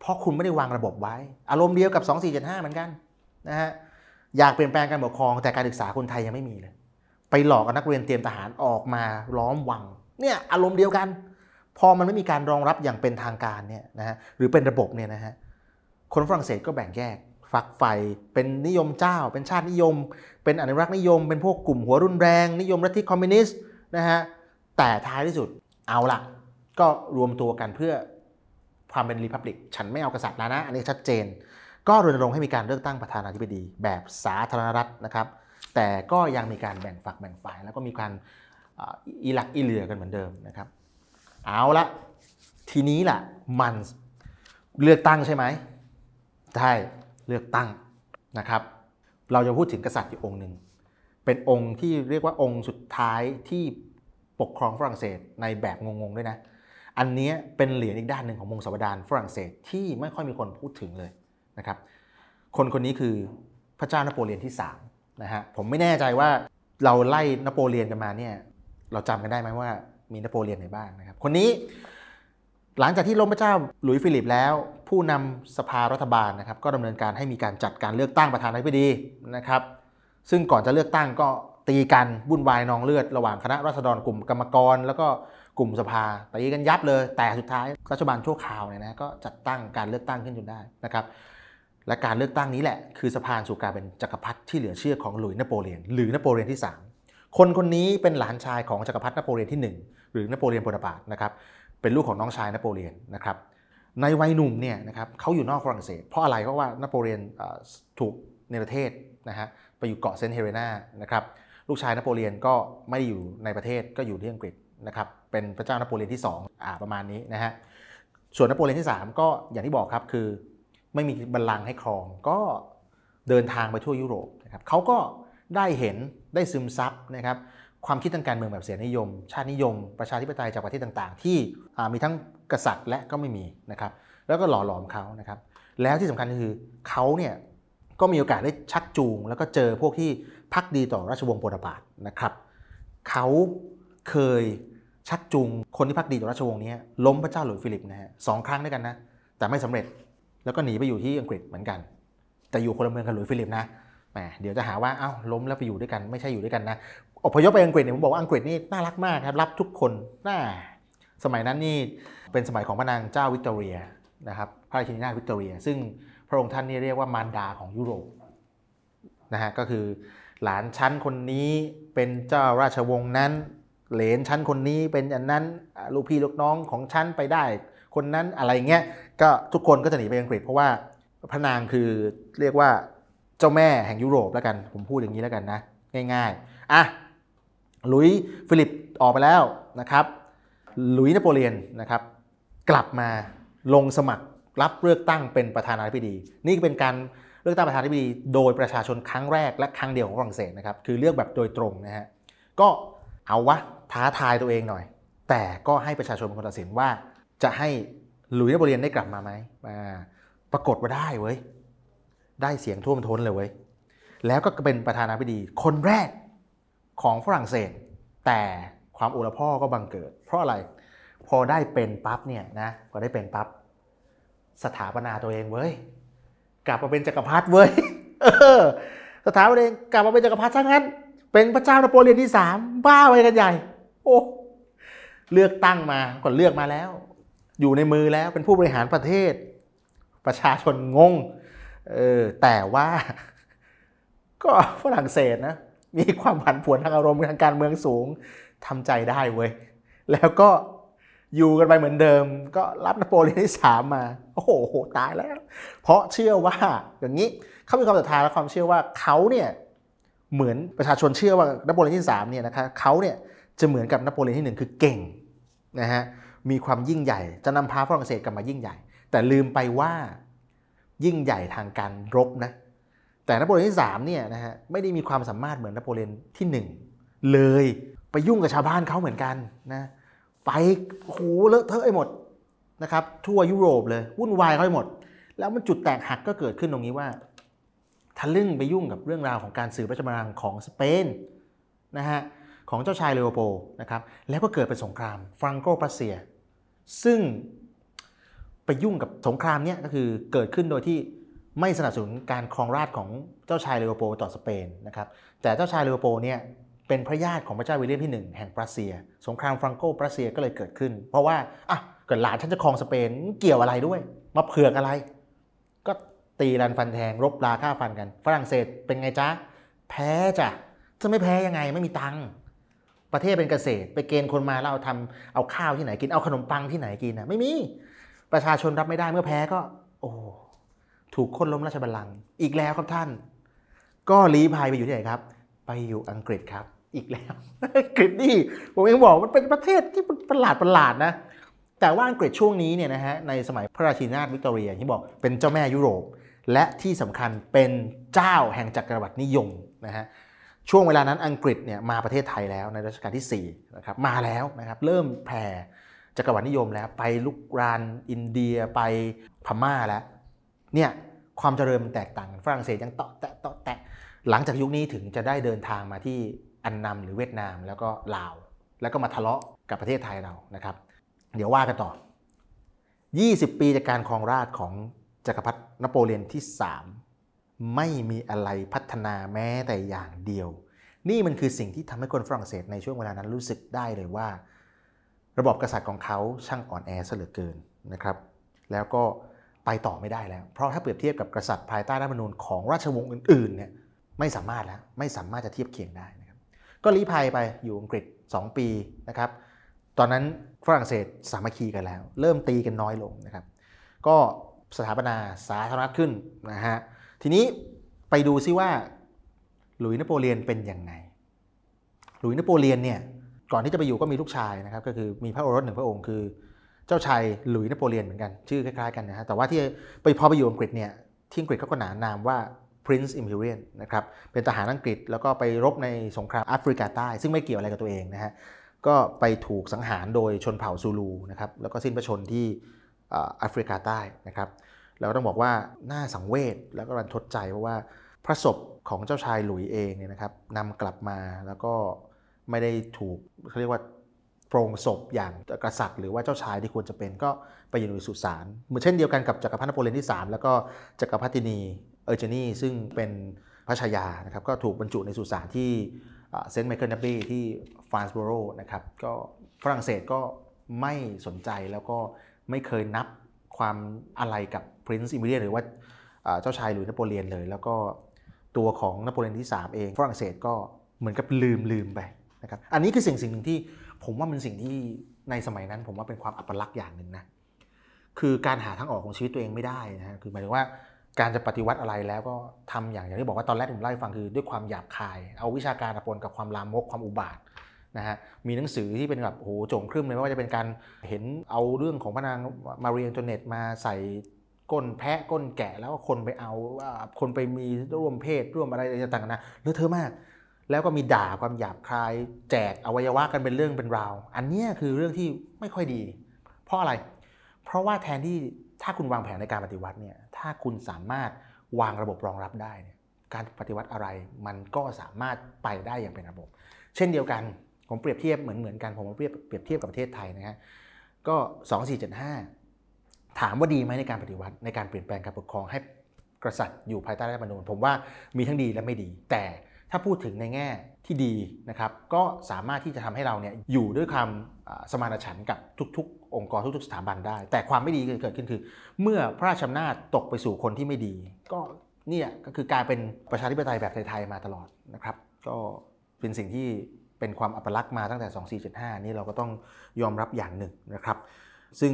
เพราะคุณไม่ได้วางระบบไว้ อารมณ์เดียวกับ 2475เหมือนกันนะฮะอยากเปลี่ยนแปลงการปกครอง แต่การศึกษาคนไทยยังไม่มีเลยไปหลอกนักเรียนเตรียมทหารออกมาล้อมวังเนี่ยอารมณ์เดียวกัน พอมันไม่มีการรองรับอย่างเป็นทางการเนี่ยนะฮะหรือเป็นระบบเนี่ยนะฮะคนฝรั่งเศสก็แบ่งแยกฝักใฝ่เป็นนิยมเจ้า เป็นชาตินิยม เป็นอนุรักษ์นิยมเป็นพวกกลุ่มหัวรุนแรง นิยมรัฐที่คอมมิวนิสต์นะฮะแต่ท้ายที่สุดเอาละก็รวมตัวกันเพื่อความเป็นริพับลิกฉันไม่เอากษัตริย์แล้วนะอันนี้ชัดเจน ก็รณรงค์ให้มีการเลือกตั้งประธานาธิบดี แบบสาธารณรัฐนะครับ แต่ก็ยังมีการแบ่งฝักแบ่งฝ่าย แล้วก็มีการอีหลักอีเหลือกันเหมือนเดิมนะครับ เอาละทีนี้ล่ะมันเลือกตั้งใช่ไหมใช่ เลือกตั้งนะครับ เราจะพูดถึงกษัตริย์อยู่องค์หนึ่ง เป็นองค์ที่เรียกว่าองค์สุดท้ายที่ปกครองฝรั่งเศสในแบบงงๆด้วยนะอันนี้เป็นเหรียญอีกด้านหนึ่งของมงสวดานฝรั่งเศสที่ไม่ค่อยมีคนพูดถึงเลยนะครับ คนคนนี้คือพระเจ้านโปเลียนที่3นะฮะ ผมไม่แน่ใจว่าเราไล่นโปเลียนกันมาเนี่ยเราจำกันได้ไหมว่ามีนโปเลียนไหนบ้างนะครับ คนนี้ หลังจากที่ล้มพระเจ้าหลุยส์ฟิลิปแล้ว ผู้นำสภารัฐบาลนะครับ ก็ดำเนินการให้มีการจัดการเลือกตั้งประธานาธิบดีนะครับ ซึ่งก่อนจะเลือกตั้งก็ตีกันวุ่นวายนองเลือดระหว่างคณะรัษฎรกลุ่มกรรมกรแล้วก็กลุ่มสภาตีกันยับเลย แต่สุดท้ายรัฐบาลชั่วคราวเนี่ยนะก็จัดตั้งการเลือกตั้งขึ้นจนได้นะครับ และการเลือกตั้งนี้แหละ คือสะพานสู่การเป็นจักรพรรดิที่เหลือเชื่อของหลุยส์นโปเลียน หรือนโปเลียนที่ 3 คนคนนี้เป็นหลานชายของจักรพรรดินโปเลียนที่ 1 หรือนโปเลียนโบนาปาร์ตนะครับ เป็นลูกของน้องชายนโปเลียนนะครับ ในวัยหนุ่มเนี่ยนะครับเขาอยู่นอกฝรั่งเศสเพราะอะไรเพราะว่านโปเลียนถูกเนรเทศนะฮะไปอยู่เกาะเซนต์เฮเรนานะครับ ลูกชายนโปเลียนก็ไม่ได้อยู่ในประเทศก็อยู่ที่อังกฤษนะครับเป็นพระเจ้านโปเลียนที่ 2อ่าประมาณนี้นะฮะ ส่วนนโปเลียนที่ 3 ก็อย่างที่บอกครับ คือไม่มีบัลลังก์ให้ครองก็เดินทางไปทั่วยุโรปนะครับเขาก็ได้เห็นได้ซึมซับนะครับ ความคิดทางการเมืองแบบเสียนิยม ชาตินิยม ประชาธิปไตยจากประเทศต่างๆ ที่มีทั้งกษัตริย์และก็ไม่มีนะครับแล้วก็หล่อหลอมเขานะครับแล้วที่สำคัญคือเขาเนี่ยก็มีโอกาสได้ชักจูง แล้วก็เจอพวกที่พักดีต่อราชวงศ์โปรตุเกสนะครับเขาเคยชักจูงคนที่พักดีต่อราชวงศ์นี้ล้มพระเจ้าหลุยส์ฟิลิปนะฮะสองครั้งด้วยกันนะแต่ไม่สำเร็จแล้วก็หนีไปอยู่ที่อังกฤษเหมือนกัน แต่อยู่คนละเมืองกับหลุยส์ฟิลิปนะแหมเดี๋ยวจะหาว่าเอ้าล้มแล้วไปอยู่ด้วยกัน ไม่ใช่อยู่ด้วยกันนะอพยพไปอังกฤษเนี่ยผมบอกว่าอังกฤษนี่น่ารักมากครับรับทุกคนน่าสมัยนั้นนี่เป็นสมัยของพระนางเจ้าวิกตอเรียนะครับพระราชินีนาถวิกตอเรีย ซึ่งพระองค์ท่านนี่เรียกว่ามารดาของยุโรปนะฮะก็คือหลานชั้นคนนี้เป็นเจ้าราชวงศ์นั้นเหลนชั้นคนนี้เป็นอย่างนั้นลูกพี่ลูกน้องของชั้นไปได้ คนนั้นอะไรเงี้ยก็ทุกคนก็จะหนีไปอังกฤษ เพราะว่าพระนางคือเรียกว่าเจ้าแม่แห่งยุโรปแล้วกันผมพูดอย่างนี้แล้วกันนะง่ายๆอ่ะลุยฟิลิปออกไปแล้วนะครับลุยนโปเลียนนะครับ กลับมาลงสมัครรับเลือกตั้งเป็นประธานาธิบดี นี่เป็นการเลือกตั้งประธานาธิบดีโดยประชาชน ครั้งแรก และครั้งเดียวของฝรั่งเศสนะครับคือเลือกแบบโดยตรง นะฮะก็เอาวะท้าทายตัวเองหน่อย แต่ก็ให้ประชาชนเป็นคนตัดสินว่าจะให้หลุยส์นโปลียนได้กลับมาไหม ปรากฏว่าได้เว้ยได้เสียงท่วมท้นเลยเว้ยแล้วก็เป็นประธานาธิบดีคนแรกของฝรั่งเศส แต่ความอุลพ่อก็บังเกิด เพราะอะไรพอได้เป็นปั๊บเนี่ยนะพอได้เป็นปั๊บสถาปนาตัวเองเว้ยกลับมาเป็นจกักรพรรดิเว้ยสถาปนาเองกลับมาเป็นจกักรพรรดิซะงั้น เป็นพระเจ้านโปเลียนที่สามบ้าไปกันใหญ่โอ้เลือกตั้งมาก่อนเลือกมาแล้ว อยู่ในมือแล้วเป็นผู้บริหารประเทศ ประชาชนงงเออแต่ว่า ก็ฝรั่งเศสนะมีความผันผวนทางอารมณ์ทางการเมืองสูงทำใจได้เว้ยแล้วก็อยู่กันไปเหมือนเดิม ก็รับนโปเลียนที่สามมา โอ้โหตายแล้ว เพราะเชื่อว่าอย่างนี้เขามีความศรัทธาและความเชื่อว่าเขาเนี่ยเหมือนประชาชนเชื่อว่านโปเลียนที่สามเนี่ยนะคะเขาเนี่ยจะเหมือนกับนโปเลียนที่หนึ่งคือเก่งนะฮะมีความยิ่งใหญ่ จะนำพาฝรั่งเศสกลับมายิ่งใหญ่ แต่ลืมไปว่ายิ่งใหญ่ทางการรบนะ แต่นโปเลียนที่3เนี่ยนะฮะไม่ได้มีความสามารถเหมือนนโปเลียนที่ 1 เลย ไปยุ่งกับชาวบ้านเขาเหมือนกันนะไปโหเลอะเทอะไปหมดนะครับ ทั่วยุโรปเลยวุ่นวายเขาไปหมด แล้วมันจุดแตกหักก็เกิดขึ้นตรงนี้ว่าทะลึ่งไปยุ่งกับเรื่องราวของการสืบราชบัลลังก์ของสเปนนะฮะของเจ้าชายเลโอโปนะครับแล้วก็เกิดเป็นสงครามฟรังโกปรัสเซีย ซึ่งไปยุ่งกับสงครามเนี้ยก็คือเกิดขึ้นโดยที่ไม่สนับสนุนการครองราชของเจ้าชายเลโอโปต่อสเปนนะครับแต่เจ้าชายเลโอโปเนี่ยเป็นพระญาติของพระเจ้าวิลเลียมที่ 1 แห่งปรัสเซีย สงครามฟรังโกปรัสเซียก็เลยเกิดขึ้น เพราะว่า อ่ะ เกิดหลานฉันจะครองสเปนเกี่ยวอะไรด้วยมาเผือกอะไร ก็ตีรันฟันแทงรบราฆ่าฟันกันฝรั่งเศสเป็นไงจ๊ะแพ้จ้ะจะไม่แพ้ยังไงไม่มีตังค์ประเทศเป็นเกษตรไปเกณฑ์คนมาแล้วเอาทำเอาข้าวที่ไหนกินเอาขนมปังที่ไหนกินนะไม่มีประชาชนรับไม่ได้เมื่อแพ้ก็ โอ้ถูกคนล้มราชบัลลังก์อีกแล้วครับท่าน ก็ลีภัยไปอยู่ที่ไหนครับ ไปอยู่อังกฤษครับอีกแล้วอังกฤษนี่ผมเองบอกมันเป็นประเทศที่ประหลาดประหลาดนะ แต่ว่าอังกฤษช่วงนี้เนี่ยนะฮะในสมัยพระราชินีนาถวิกตอเรียที่บอกเป็นเจ้าแม่ยุโรป และที่สำคัญเป็นเจ้าแห่งจักรวรรดินิยมนะฮะช่วงเวลานั้นอังกฤษเนี่ยมาประเทศไทยแล้วในรัชกาลที่4นะครับมาแล้วนะครับเริ่มแผ่จักรวรรดินิยมแล้วไปลุกรานอินเดียไปพม่าแล้วเนี่ยความเจริญมันแตกต่างฝรั่งเศสยังเตาะแตะเตาะแตะหลังจากยุคนี้ถึงจะได้เดินทางมาที่อันนำหรือเวียดนามแล้วก็ลาวแล้วก็มาทะเลาะกับประเทศไทยเรานะครับ เดี๋ยวว่ากันต่อ 20 ปีจากการครองราชของจักรพรรดินโปเลียนที่ไม่มีอะไรพัฒนาแม้แต่อย่างเดียว นี่มันคือสิ่งที่ทำให้คนฝรั่งเศสในช่วงเวลานั้นรู้สึกได้เลยว่า ระบบกษัตริย์ของเขาช่างอ่อนแอเสเหลือเกินนะครับ แล้วก็ไปต่อไม่ได้แล้ว เพราะถ้าเปรียบเทียบกับกษัตริย์ภายใต้รัฐธรรมนูญของราชวงศ์อื่นๆเนี่ยไม่สามารถแล้วไม่สามารถจะเทียบเคียงได้นะครับ ก็ลี้ภัยไปอยู่อังกฤษ 2 ปีนะครับ ตอนนั้นฝรั่งเศสสามัคคีกันแล้ว เริ่มตีกันน้อยลงนะครับ ก็สถาปนาสาธารณรัฐขึ้นนะฮะทีนี้ไปดูซิว่าหลุยส์นโปเลียนเป็นยังไงหลุยส์นโปเลียนเนี่ยก่อนที่จะไปอยู่ก็มีลูกชายนะครับก็คือมีพระโอรสหนึ่งพระองค์คือเจ้าชายหลุยส์นโปเลียนเหมือนกัน ชื่อคล้ายๆกันนะฮะแต่ว่าที่ไปพอไปอยู่อังกฤษเนี่ยที่อังกฤษเขาก็หนานามว่า Prince Imperial นะครับเป็นทหารอังกฤษแล้วก็ไปรบในสงครามแอฟริกาใต้ ซึ่งไม่เกี่ยวอะไรกับตัวเองนะฮะก็ไปถูกสังหารโดยชนเผ่าซูลูนะครับแล้วก็สิ้นพระชนที่แอฟริกาใต้นะครับเราก็ต้องบอกว่าน่าสังเวชแล้วก็รันทดใจเพราะว่าพระศพของเจ้าชายหลุยเองเนี่ยนะครับนำกลับมาแล้วก็ไม่ได้ถูกเขาเรียกว่าโปร่งศพอย่างกษัตริย์ หรือว่าเจ้าชายที่ควรจะเป็นก็ไปอยู่ในสุสานเหมือนเช่นเดียวกันกับจกักรพรรดินโปเลียนที่ 3 แล้วก็จกักรพรรดินีเออร์เจนีซึ่งเป็นพระชายานะครับ ก็ถูกบรรจุในสุสานที่เซนต์ไมเคิลนับบี้ที่ฟรานซ์โบโรนะครับก็ฝรั่งเศสก็ไม่สนใจแล้วก็ไม่เคยนับความอะไรกับรินซ์ e ิ m p e r i ย l หรือว่าเจ้าชายหลุยส์นโปเลียนเลย แล้วก็ตัวของนโปเลียนที่ 3 เองฝรั่งเศสก็เหมือนกับลืมลืมไปนะครับอันนี้คือสิ่งสิ่งหนึ่งที่ผมว่ามันสิ่งที่ในสมัยนั้นผมว่าเป็นความอัปลักษณ์อย่างหนึ่งนะคือการหาทางออกของชีวิตตัวเองไม่ได้นะคือหมายถึงว่าการจะปฏิวัติอะไรแล้วก็ทำอย่าง อย่างที่บอกว่าตอนแรกผมไล่ฟังคือด้วยความหยาบคาย เอาวิชาการปนกับความลามกความอุบาทนะฮะมีหนังสือที่เป็นแบบโหโจงครึ่มเลยไม่ว่าจะเป็นการเห็นเอาเรื่องของพระนางมาเรียนจนเน็ตมาใส่ก้นแพะก้นแกะ แล้วคนไปเอาคนไปมีร่วมเพศร่วมอะไรต่างๆนะเลอะเทอะมาก แล้วก็มีด่าความหยาบคาย แจกอวัยวะกันเป็นเรื่องเป็นราวอันนี้คือเรื่องที่ไม่ค่อยดีเพราะอะไร เพราะว่าแทนที่ถ้าคุณวางแผนในการปฏิวัติเนี่ยถ้าคุณสามารถวางระบบรองรับได้การปฏิวัติอะไรมันก็สามารถไปได้อย่างเป็นระบบ เช่นเดียวกันผมเปรียบเทียบเหมือนเหมือนกัน ผมเปรียบเปรียบเทียบกับประเทศไทยนะฮะก็ 2475ถามว่าดีไหมในการปฏิวัติในการเปลี่ยนแปลงการปกครองให้กษัตริย์อยู่ภายใต้รัฐธรรมนูญผมว่ามีทั้งดีและไม่ดี แต่ถ้าพูดถึงในแง่ที่ดีนะครับก็สามารถที่จะทำให้เราเนี่ยอยู่ด้วยความสมานฉันท์กับทุก ๆ องค์กรทุก ๆ สถาบันได้ แต่ความไม่ดีเกิดขึ้นคือเมื่อพระราชอำนาจตกไปสู่คนที่ไม่ดี ก็เนี่ยก็คือกลายเป็นประชาธิปไตยแบบไทยๆมาตลอดนะครับ ก็เป็นสิ่งที่เป็นความอัปลักษณ์มาตั้งแต่ 2475 นี่เราก็ต้องยอมรับอย่างหนึ่งนะครับ ซึ่ง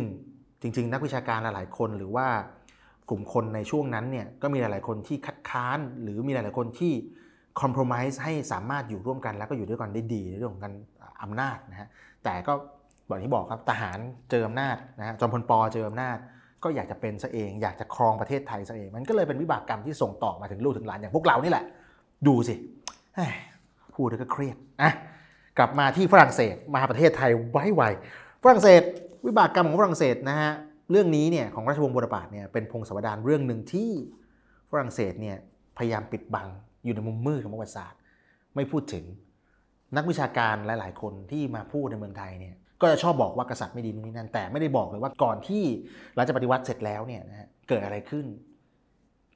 จริง ๆ นักวิชาการหลายคนหรือว่ากลุ่มคนในช่วงนั้นเนี่ยก็มีหลายๆคนที่คัดค้านหรือมีหลายๆคนที่คอมเพลมไพร์ให้สามารถอยู่ร่วมกัน แล้วก็อยู่ด้วยกันได้ดีในเรื่องของการอำนาจนะฮะแต่ก็บอกที่บอกครับทหารเจออำนาจนะฮะจอมพลปอเจออำนาจก็อยากจะเป็นซะเอง อยากจะครองประเทศไทยซะเองมันก็เลยเป็นวิบากกรรมที่ส่งต่อมาถึงลูกถึงหลานอย่าง พวกเรานี่แหละ ดูสิพูดแล้วก็เครียดอ่ะกลับมาที่ฝรั่งเศสมาประเทศไทยไว้ไวฝรั่งเศส วิบากกรรมของฝรั่งเศสนะฮะเรื่องนี้เนี่ยของราชวงศ์บูรพาเนี่ยเป็นพงศาวดารเรื่องหนึ่งที่ฝรั่งเศสเนี่ยพยายามปิดบัง อยู่ในมุมมืดของประวัติศาสตร์ ไม่พูดถึง นักวิชาการหลาย ๆ คนที่มาพูดในเมืองไทยเนี่ยก็จะชอบบอกว่ากษัตริย์ไม่ดีนู่นนี่นั่นแต่ไม่ได้บอกเลยว่าก่อนที่หลังจากปฏิวัติเสร็จแล้วเนี่ยนะเกิดอะไรขึ้น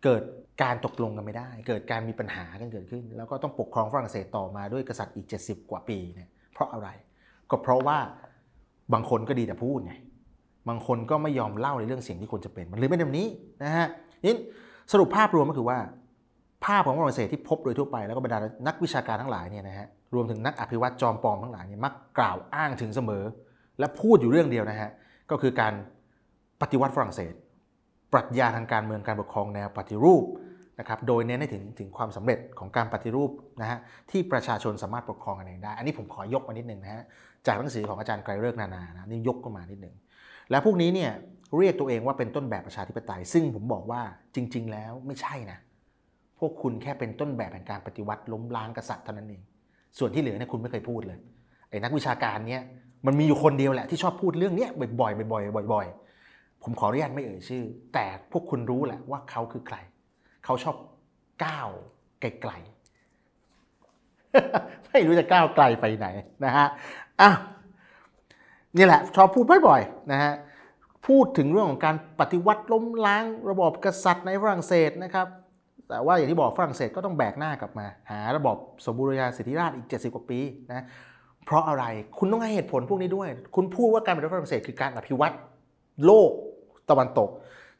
เกิดการตกลงกันไม่ได้ เกิดการมีปัญหากันเกิดขึ้น แล้วก็ต้องปกครองฝรั่งเศสต่อมาด้วยกษัตริย์อีก 70 กว่าปีเนี่ยเพราะอะไรก็เพราะว่าบางคนก็ดีแต่พูดไงบางคนก็ไม่ยอมเล่าในเรื่องสิ่งที่ควรจะเป็นมันเลยไม่แบบนี้นะฮะนี่สรุปภาพรวมก็คือว่า ภาพของฝรั่งเศสที่พบโดยทั่วไปแล้วก็บรรดานักวิชาการทั้งหลายเนี่ยนะฮะรวมถึงนักอภิวัตจอมปลอมทั้งหลายเนี่ยมักกล่าวอ้างถึงเสมอ และพูดอยู่เรื่องเดียวนะฮะก็คือการปฏิวัติฝรั่งเศสปรัชญาทางการเมืองการปกครองแนวปฏิรูปนะครับโดยเน้นให้ถึงถึงความสำเร็จของการปฏิรูปนะฮะที่ประชาชนสามารถปกครองกันเองได้อันนี้ผมขอยกมานิดหนึ่งนะฮะจากหนังสือของอาจารย์ไกรเลิกนานานะนี่ยกขึ้นมานิดหนึ่งและพวกนี้เนี่ยเรียกตัวเองว่าเป็นต้นแบบประชาธิปไตย ซึ่งผมบอกว่าจริง ๆ แล้วไม่ใช่นะพวกคุณแค่เป็นต้นแบบแห่งการปฏิวัติล้มล้างกษัตริย์เท่านั้นเองส่วนที่เหลือเนี่ยคุณไม่เคยพูดเลยไอ้นักวิชาการเนี่ยมันมีอยู่คนเดียวแหละที่ชอบพูดเรื่องเนี้ยบ่อยๆบ่อยๆบ่อยๆผมขออนุญาตไม่เอ่ยชื่อ แต่พวกคุณรู้แหละว่าเขาคือใคร เขาชอบก้าวไกลๆไม่รู้จะก้าวไกลไปไหนนะฮะอ้าวนี่แหละชอบพูดบ่อยๆนะฮะพูดถึงเรื่องของการปฏิวัติล้มล้างระบบกษัตริย์ในฝรั่งเศสนะครับ แต่ว่าอย่างที่บอกฝรั่งเศสก็ต้องแบกหน้ากลับมา หาระบบสมบูรณาสิทธิราชอีก 70กว่าปีนะเพราะอะไรคุณต้องให้เหตุผลพวกนี้ด้วย คุณพูดว่าการปฏิวัติฝรั่งเศสคือการอภิวัตโลกตะวันตก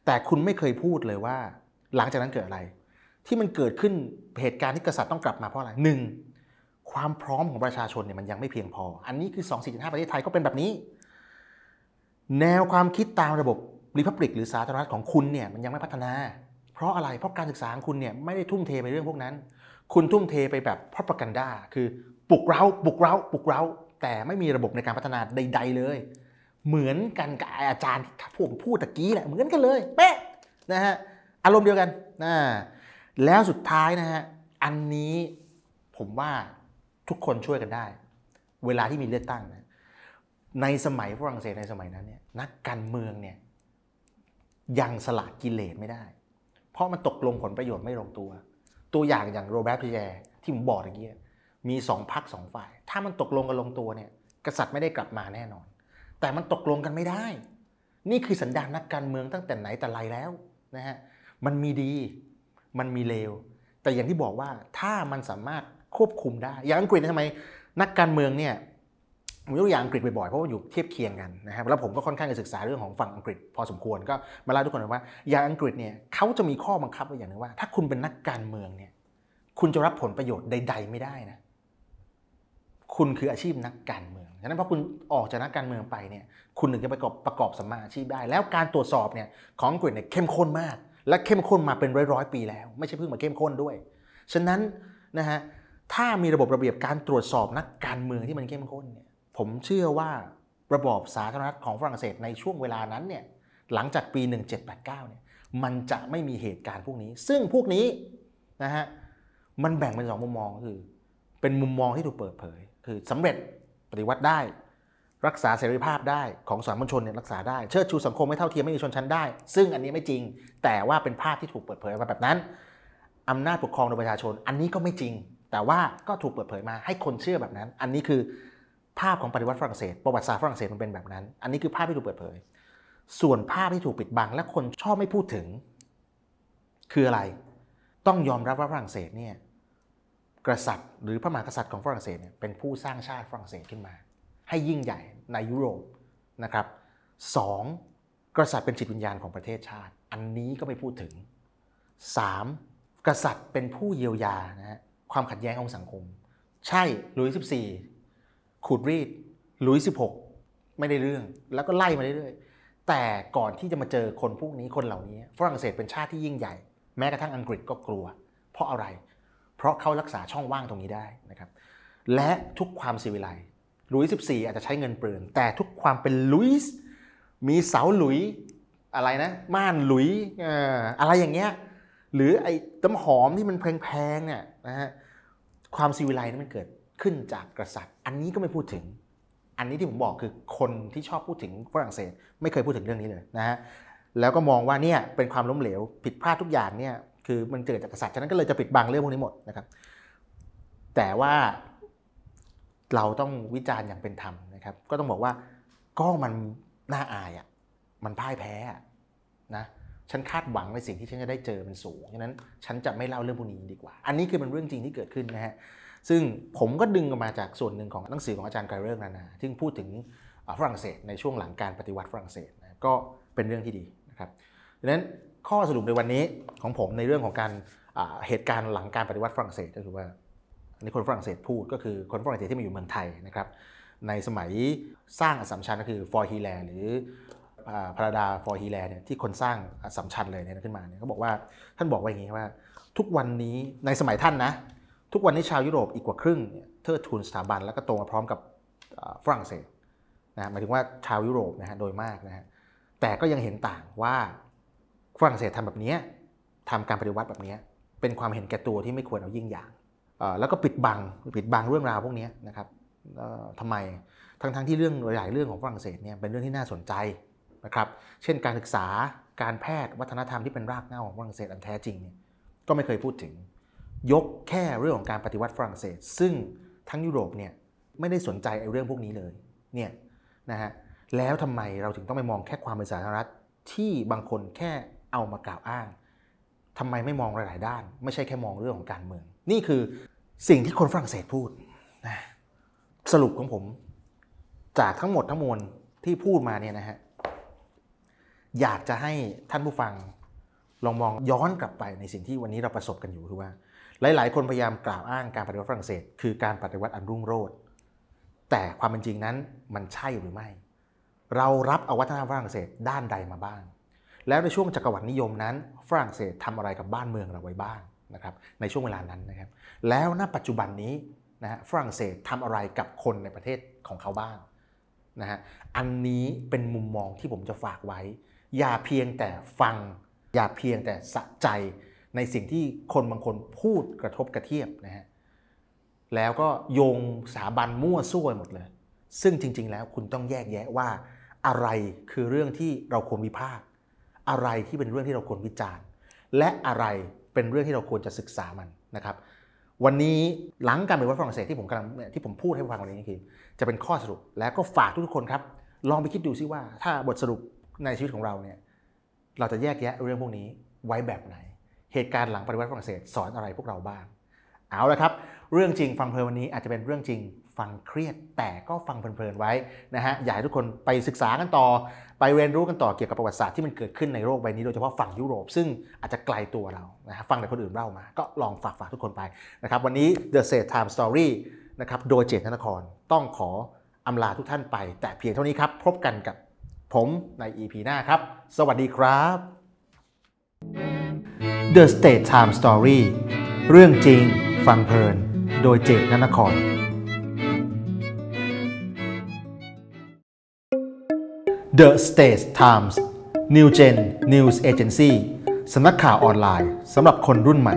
แต่คุณไม่เคยพูดเลยว่าหลังจากนั้นเกิดอะไร ที่มันเกิดขึ้นเหตุการณ์ที่กษัตริย์ต้องกลับมาเพราะอะไรหนึ่งความพร้อมของประชาชนเนี่ยมันยังไม่เพียงพอ อันนี้คือ 2 4 5 ประเทศไทยก็เป็นแบบนี้ แนวความคิดตามระบบริพับลิกหรือสาธารณรัฐของคุณเนี่ยมันยังไม่พัฒนา เพราะอะไรเพราะการศึกษาของคุณเนี่ยไม่ได้ทุ่มเทไปเรื่องพวกนั้น คุณทุ่มเทไปแบบพ่อประกันด้าคือปลุกเรา้าปลุกเรา้าปลุกเร้าแต่ไม่มีระบบในการพัฒนาใด ๆเลยเหมือนกันกับอาจารย์ที่ผมพูดตะกี้แหละเหมือนกันเลยเป๊ะนะฮะอารมณ์เดียวกันนะแล้วสุดท้ายนะฮะอันนี้ผมว่าทุกคนช่วยกันได้ เวลาที่มีเลือกตั้งนะในสมัยฝรั่งเศสในสมัยนั้นเนี่ยนักการเมืองเนี่ยยังสลากิเลสไม่ได้ เพราะมันตกลงผลประโยชน์ไม่ลงตัว ตัวอย่างอย่างโรเบิร์ตพิแยที่ผมบอกย่างเกี้มีสองพักสองฝ่ายถ้ามันตกลงกันลงตัวเนี่ยกษัตริย์ไม่ได้กลับมาแน่นอนแต่มันตกลงกันไม่ได้ นี่คือ สัญญาณนักการเมืองตั้งแต่ไหนแต่ไรแล้วนะฮะ มันมีดี มันมีเลว แต่อย่างที่บอกว่าถ้ามันสามารถควบคุมได้ อย่างอังกฤษทำไม นักการเมืองเนี่ยผมยกตัวอย่างอังกฤษบ่อยๆ เพราะว่าอยู่เทียบเคียงกันนะครับแล้วผมก็ค่อนข้างจะศึกษาเรื่องของฝั่งอังกฤษพอสมควรก็มาเล่าทุกคนว่า อย่างอังกฤษเนี่ยเขาจะมีข้อบังคับไว้อย่างหนึ่งว่า ถ้าคุณเป็นนักการเมืองเนี่ยคุณจะรับผลประโยชน์ใด ๆ ไม่ได้นะ คุณคืออาชีพนักการเมืองนั้นพอคุณออกจากนักการเมืองไปเนี่ย คุณถึงจะไประกอบประกอบสัมมาชีพได้ แล้วการตรวจสอบเนี่ยของกังกฤษเนี่ยเข้มข้นมาก และเข้มข้นมาเป็นร้อยๆปีแล้ว ไม่ใช่เพิ่งมาเข้มข้นด้วย ฉะนั้นนะฮะ ถ้ามีระบบระเบียบการตรวจสอบนักการเมืองที่มันเข้มข้นเนี่ย ผมเชื่อว่าระบอบสาธารณรัฐของฝรั่งเศสในช่วงเวลานั้นเนี่ย หลังจากปี 1789เนี่ย มันจะไม่มีเหตุการณ์พวกนี้ ซึ่งพวกนี้นะฮะ มันแบ่งเป็นสองมุมมองคือ เป็นมุมมองที่ถูกเปิดเผย คือสำเร็จปฏิวัติได้รักษาเสรีภาพได้ของสามัญชนเนี่ยรักษาได้เชิดชูสังคมไม่เท่าเทียมไม่มีชนชั้นได้ ซึ่งอันนี้ไม่จริง แต่ว่าเป็นภาพที่ถูกเปิดเผยมาแบบนั้นอำนาจปกครองโดยประชาชน อันนี้ก็ไม่จริง แต่ว่าก็ถูกเปิดเผยมา ให้คนเชื่อแบบนั้น อันนี้คือภาพของปฏิวัติฝรั่งเศสประวัติศาสตร์ฝรั่งเศสมันเป็นแบบนั้น อันนี้คือภาพที่ถูกเปิดเผย ส่วนภาพที่ถูกปิดบังและคนชอบไม่พูดถึง คืออะไรต้องยอมรับว่าฝรั่งเศสเนี่ยกษัตริย์หรือพระมหากษัตริย์ของฝรั่งเศสเป็นผู้สร้างชาติฝรั่งเศสขึ้นมา ให้ยิ่งใหญ่ในยุโรปนะครับสองกษัตริย์เป็นจิตวิญญาณของประเทศชาติ อันนี้ก็ไม่พูดถึง 3. กษัตริย์เป็นผู้เยียวยานะความขัดแย้งของสังคม ใช่ลุยส์สิบสี่ขูดรีดลุยสิบหกไม่ได้เรื่องแล้วก็ไล่มาเรื่อยๆแต่ก่อนที่จะมาเจอคนพวกนี้คนเหล่านี้ ฝรั่งเศสเป็นชาติที่ยิ่งใหญ่แม้กระทั่งอังกฤษก็กลัว เพราะอะไรเพราะเขารักษาช่องว่างตรงนี้ได้นะครับและทุกความสิวิไลลุยสสิบี่อาจจะใช้เงินเปลืองแต่ทุกความเป็นลุยส์มีเสาหลุยอะไรนะ ม่านหลุยอะไรอย่างเงี้ยหรือไอ้ต้ำหอมที่มันแพงๆเนี่ยนะฮะความสิวิไลนั้นมันเกิดขึ้นจากกษัตริย์ อันนี้ก็ไม่พูดถึง อันนี้ที่ผมบอกคือคนที่ชอบพูดถึงฝรั่งเศสไม่เคยพูดถึงเรื่องนี้เลยนะฮะแล้วก็มองว่าเนี่ยเป็นความล้มเหลวผิดพลาดทุกอย่างเนี่ยคือมันเกิดจากกษัตริย์ฉะนั้นก็เลยจะปิดบังเรื่องพวกนี้หมดนะครับ แต่ว่าเราต้องวิจารณ์อย่างเป็นธรรมนะครับ ก็ต้องบอกว่าก็มันน่าอายอะ่ะ มันพ่ายแพ้นะ ฉันคาดหวังในสิ่งที่ฉันจะได้เจอมันสูง ฉะนั้นฉันจะไม่เล่าเรื่องพวกนี้ดีกว่า อันนี้คือเป็นเรื่องจริงที่เกิดขึ้นนะฮะ ซึ่งผมก็ดึงออกมาจากส่วนหนึ่งของหนังสือของอาจารย์ไกเริกนานาที่พูดถึงฝรั่งเศสในช่วงหลังการปฏิวัติฝรั่งเศสนะก็เป็นเรื่องที่ดีนะครับดังนั้นข้อสรุปในวันนี้ของผมในเรื่องของการเหตุการณ์หลังการปฏิวัติฝรั่งเศสก็คือว่าในีคนฝรั่งเศสพูด ก็คือคนฝรั่งเศสที่มาอยู่เมืองไทยนะครับในสมัยสร้างอสัมชัญก็คือฟอร์ฮีแลหรือพระดาฟอร์ฮีแลเนี่ยที่คนสร้างอสัมชัญเลยเนี่ยขึ้นมาเนี่ยเขาบอกว่าท่านบอกว่าอย่างนี้ว่าทุกวันนี้ในสมัยท่านนะทุกวันนี้ชาวยุโรป อีกกว่าครึ่งเทิดทูนสถาบันแล้วก็โตมาพร้อมกับฝรั่งเศสนะหมายถึงว่าชาวยุโรปนะฮะโดยมากนะฮะแต่ก็ยังเห็นต่างว่าฝรั่งเศสทำแบบนี้ทำการปฏิวัติแบบนี้เป็นความเห็นแก่ตัวที่ไม่ควรเอายิ่งอย่าง แล้วก็ปิดบังปิดบังเรื่องราวพวกนี้นะครับทำไมทั้งๆทที่เรื่องหลายเรื่องของฝรั่งเศสเนี่ยเป็นเรื่องที่น่าสนใจนะครับเช่นการศึกษาการแพทย์วัฒนธรรมที่เป็นรากเหง้าของฝรั่งเศสอันแท้จริงเนี่ยก็ไม่เคยพูดถึงยกแค่เรื่องของการปฏิวัติฝรั่งเศส ซึ่งทั้งยุโรปเนี่ยไม่ได้สนใจไอ้เรื่องพวกนี้เลยเนี่ยนะฮะแล้วทำไมเราถึงต้องไปมองแค่ความเป็นสาธารณรัฐที่บางคนแค่เอามากล่าวอ้าง ทำไมไม่มองหลายๆ ด้าน ไม่ใช่แค่มองเรื่องของการเมือง นี่คือสิ่งที่คนฝรั่งเศสพูดนะสรุปของผม จากทั้งหมดทั้งมวลที่พูดมาเนี่ยนะฮะอยากจะให้ท่านผู้ฟังลองมองย้อนกลับไปในสิ่งที่วันนี้เราประสบกันอยู่คือว่า หลายๆ คนพยายามกล่าวอ้างการปฏิวัติฝรั่งเศส คือการปฏิวัติอันรุ่งโรจน์แต่ความเป็นจริงนั้นมันใช่หรือไม่ เรารับเอาวัฒนธรรมฝรั่งเศสด้านใดมาบ้างแล้วในช่วงจักรวรรดินิยมนั้น ฝรั่งเศสทำอะไรกับบ้านเมืองเราไว้บ้างนะครับในช่วงเวลานั้นนะครับแล้วณปัจจุบันนี้นะฮะฝรั่งเศสทำอะไรกับคนในประเทศของเขาบ้างนะฮะอันนี้เป็นมุมมองที่ผมจะฝากไว้ อย่าเพียงแต่ฟัง อย่าเพียงแต่สะใจในสิ่งที่คนบางคนพูดกระทบกระเทียบนะฮะแล้วก็โยงสาบันมั่วซั่วหมดเลย ซึ่งจริงๆ แล้วคุณต้องแยกแยะว่าอะไรคือเรื่องที่เราควรวิพากษอะไรที่เป็นเรื่องที่เราควรวิจารณ์และอะไรเป็นเรื่องที่เราควรจะศึกษามันนะครับ วันนี้หลังการเปวัดฝรั่งเศสที่ผมกำลังที่ผมพูดให้ฟังวันนี้คือจะเป็นข้อสรุปและก็ฝากทุกคนครับ ลองไปคิดดูซิว่า ถ้าบทสรุปในชีวิตของเราเนี่ยเราจะแยกแยะเรื่องพวกนี้ไว้แบบไหน เหตุการณ์หลังปฏิวัติฝรั่งเศสสอนอะไรพวกเราบ้าง เอาละครับ เรื่องจริงฟังเพลินวันนี้อาจจะเป็นเรื่องจริงฟังเครียดแต่ก็ฟังเพลินๆไว้นะฮะอยากให้ทุกคนไปศึกษากันต่อ ไปเรียนรู้กันต่อเกี่ยวกับประวัติศาสตร์ที่มันเกิดขึ้นในโลกใบนี้โดยเฉพาะฝั่งยุโรปซึ่งอาจจะไกลตัวเรานะฮะฟังแต่คนอื่นเล่ามา ก็ลองฝากฝากทุกคนไปนะครับ วันนี้ The s a t Time Story นะครับโดยเจตนครต้องขออำลาทุกท่านไป แต่เพียงเท่านี้ครับพบกันกับผมใน EP หน้าครับสวัสดีครับ The State Time Story เรื่องจริงฟังเพลินโดยเจตนนคร The States Times New Gen News Agency สำนักข่าวออนไลน์สำหรับคนรุ่นใหม่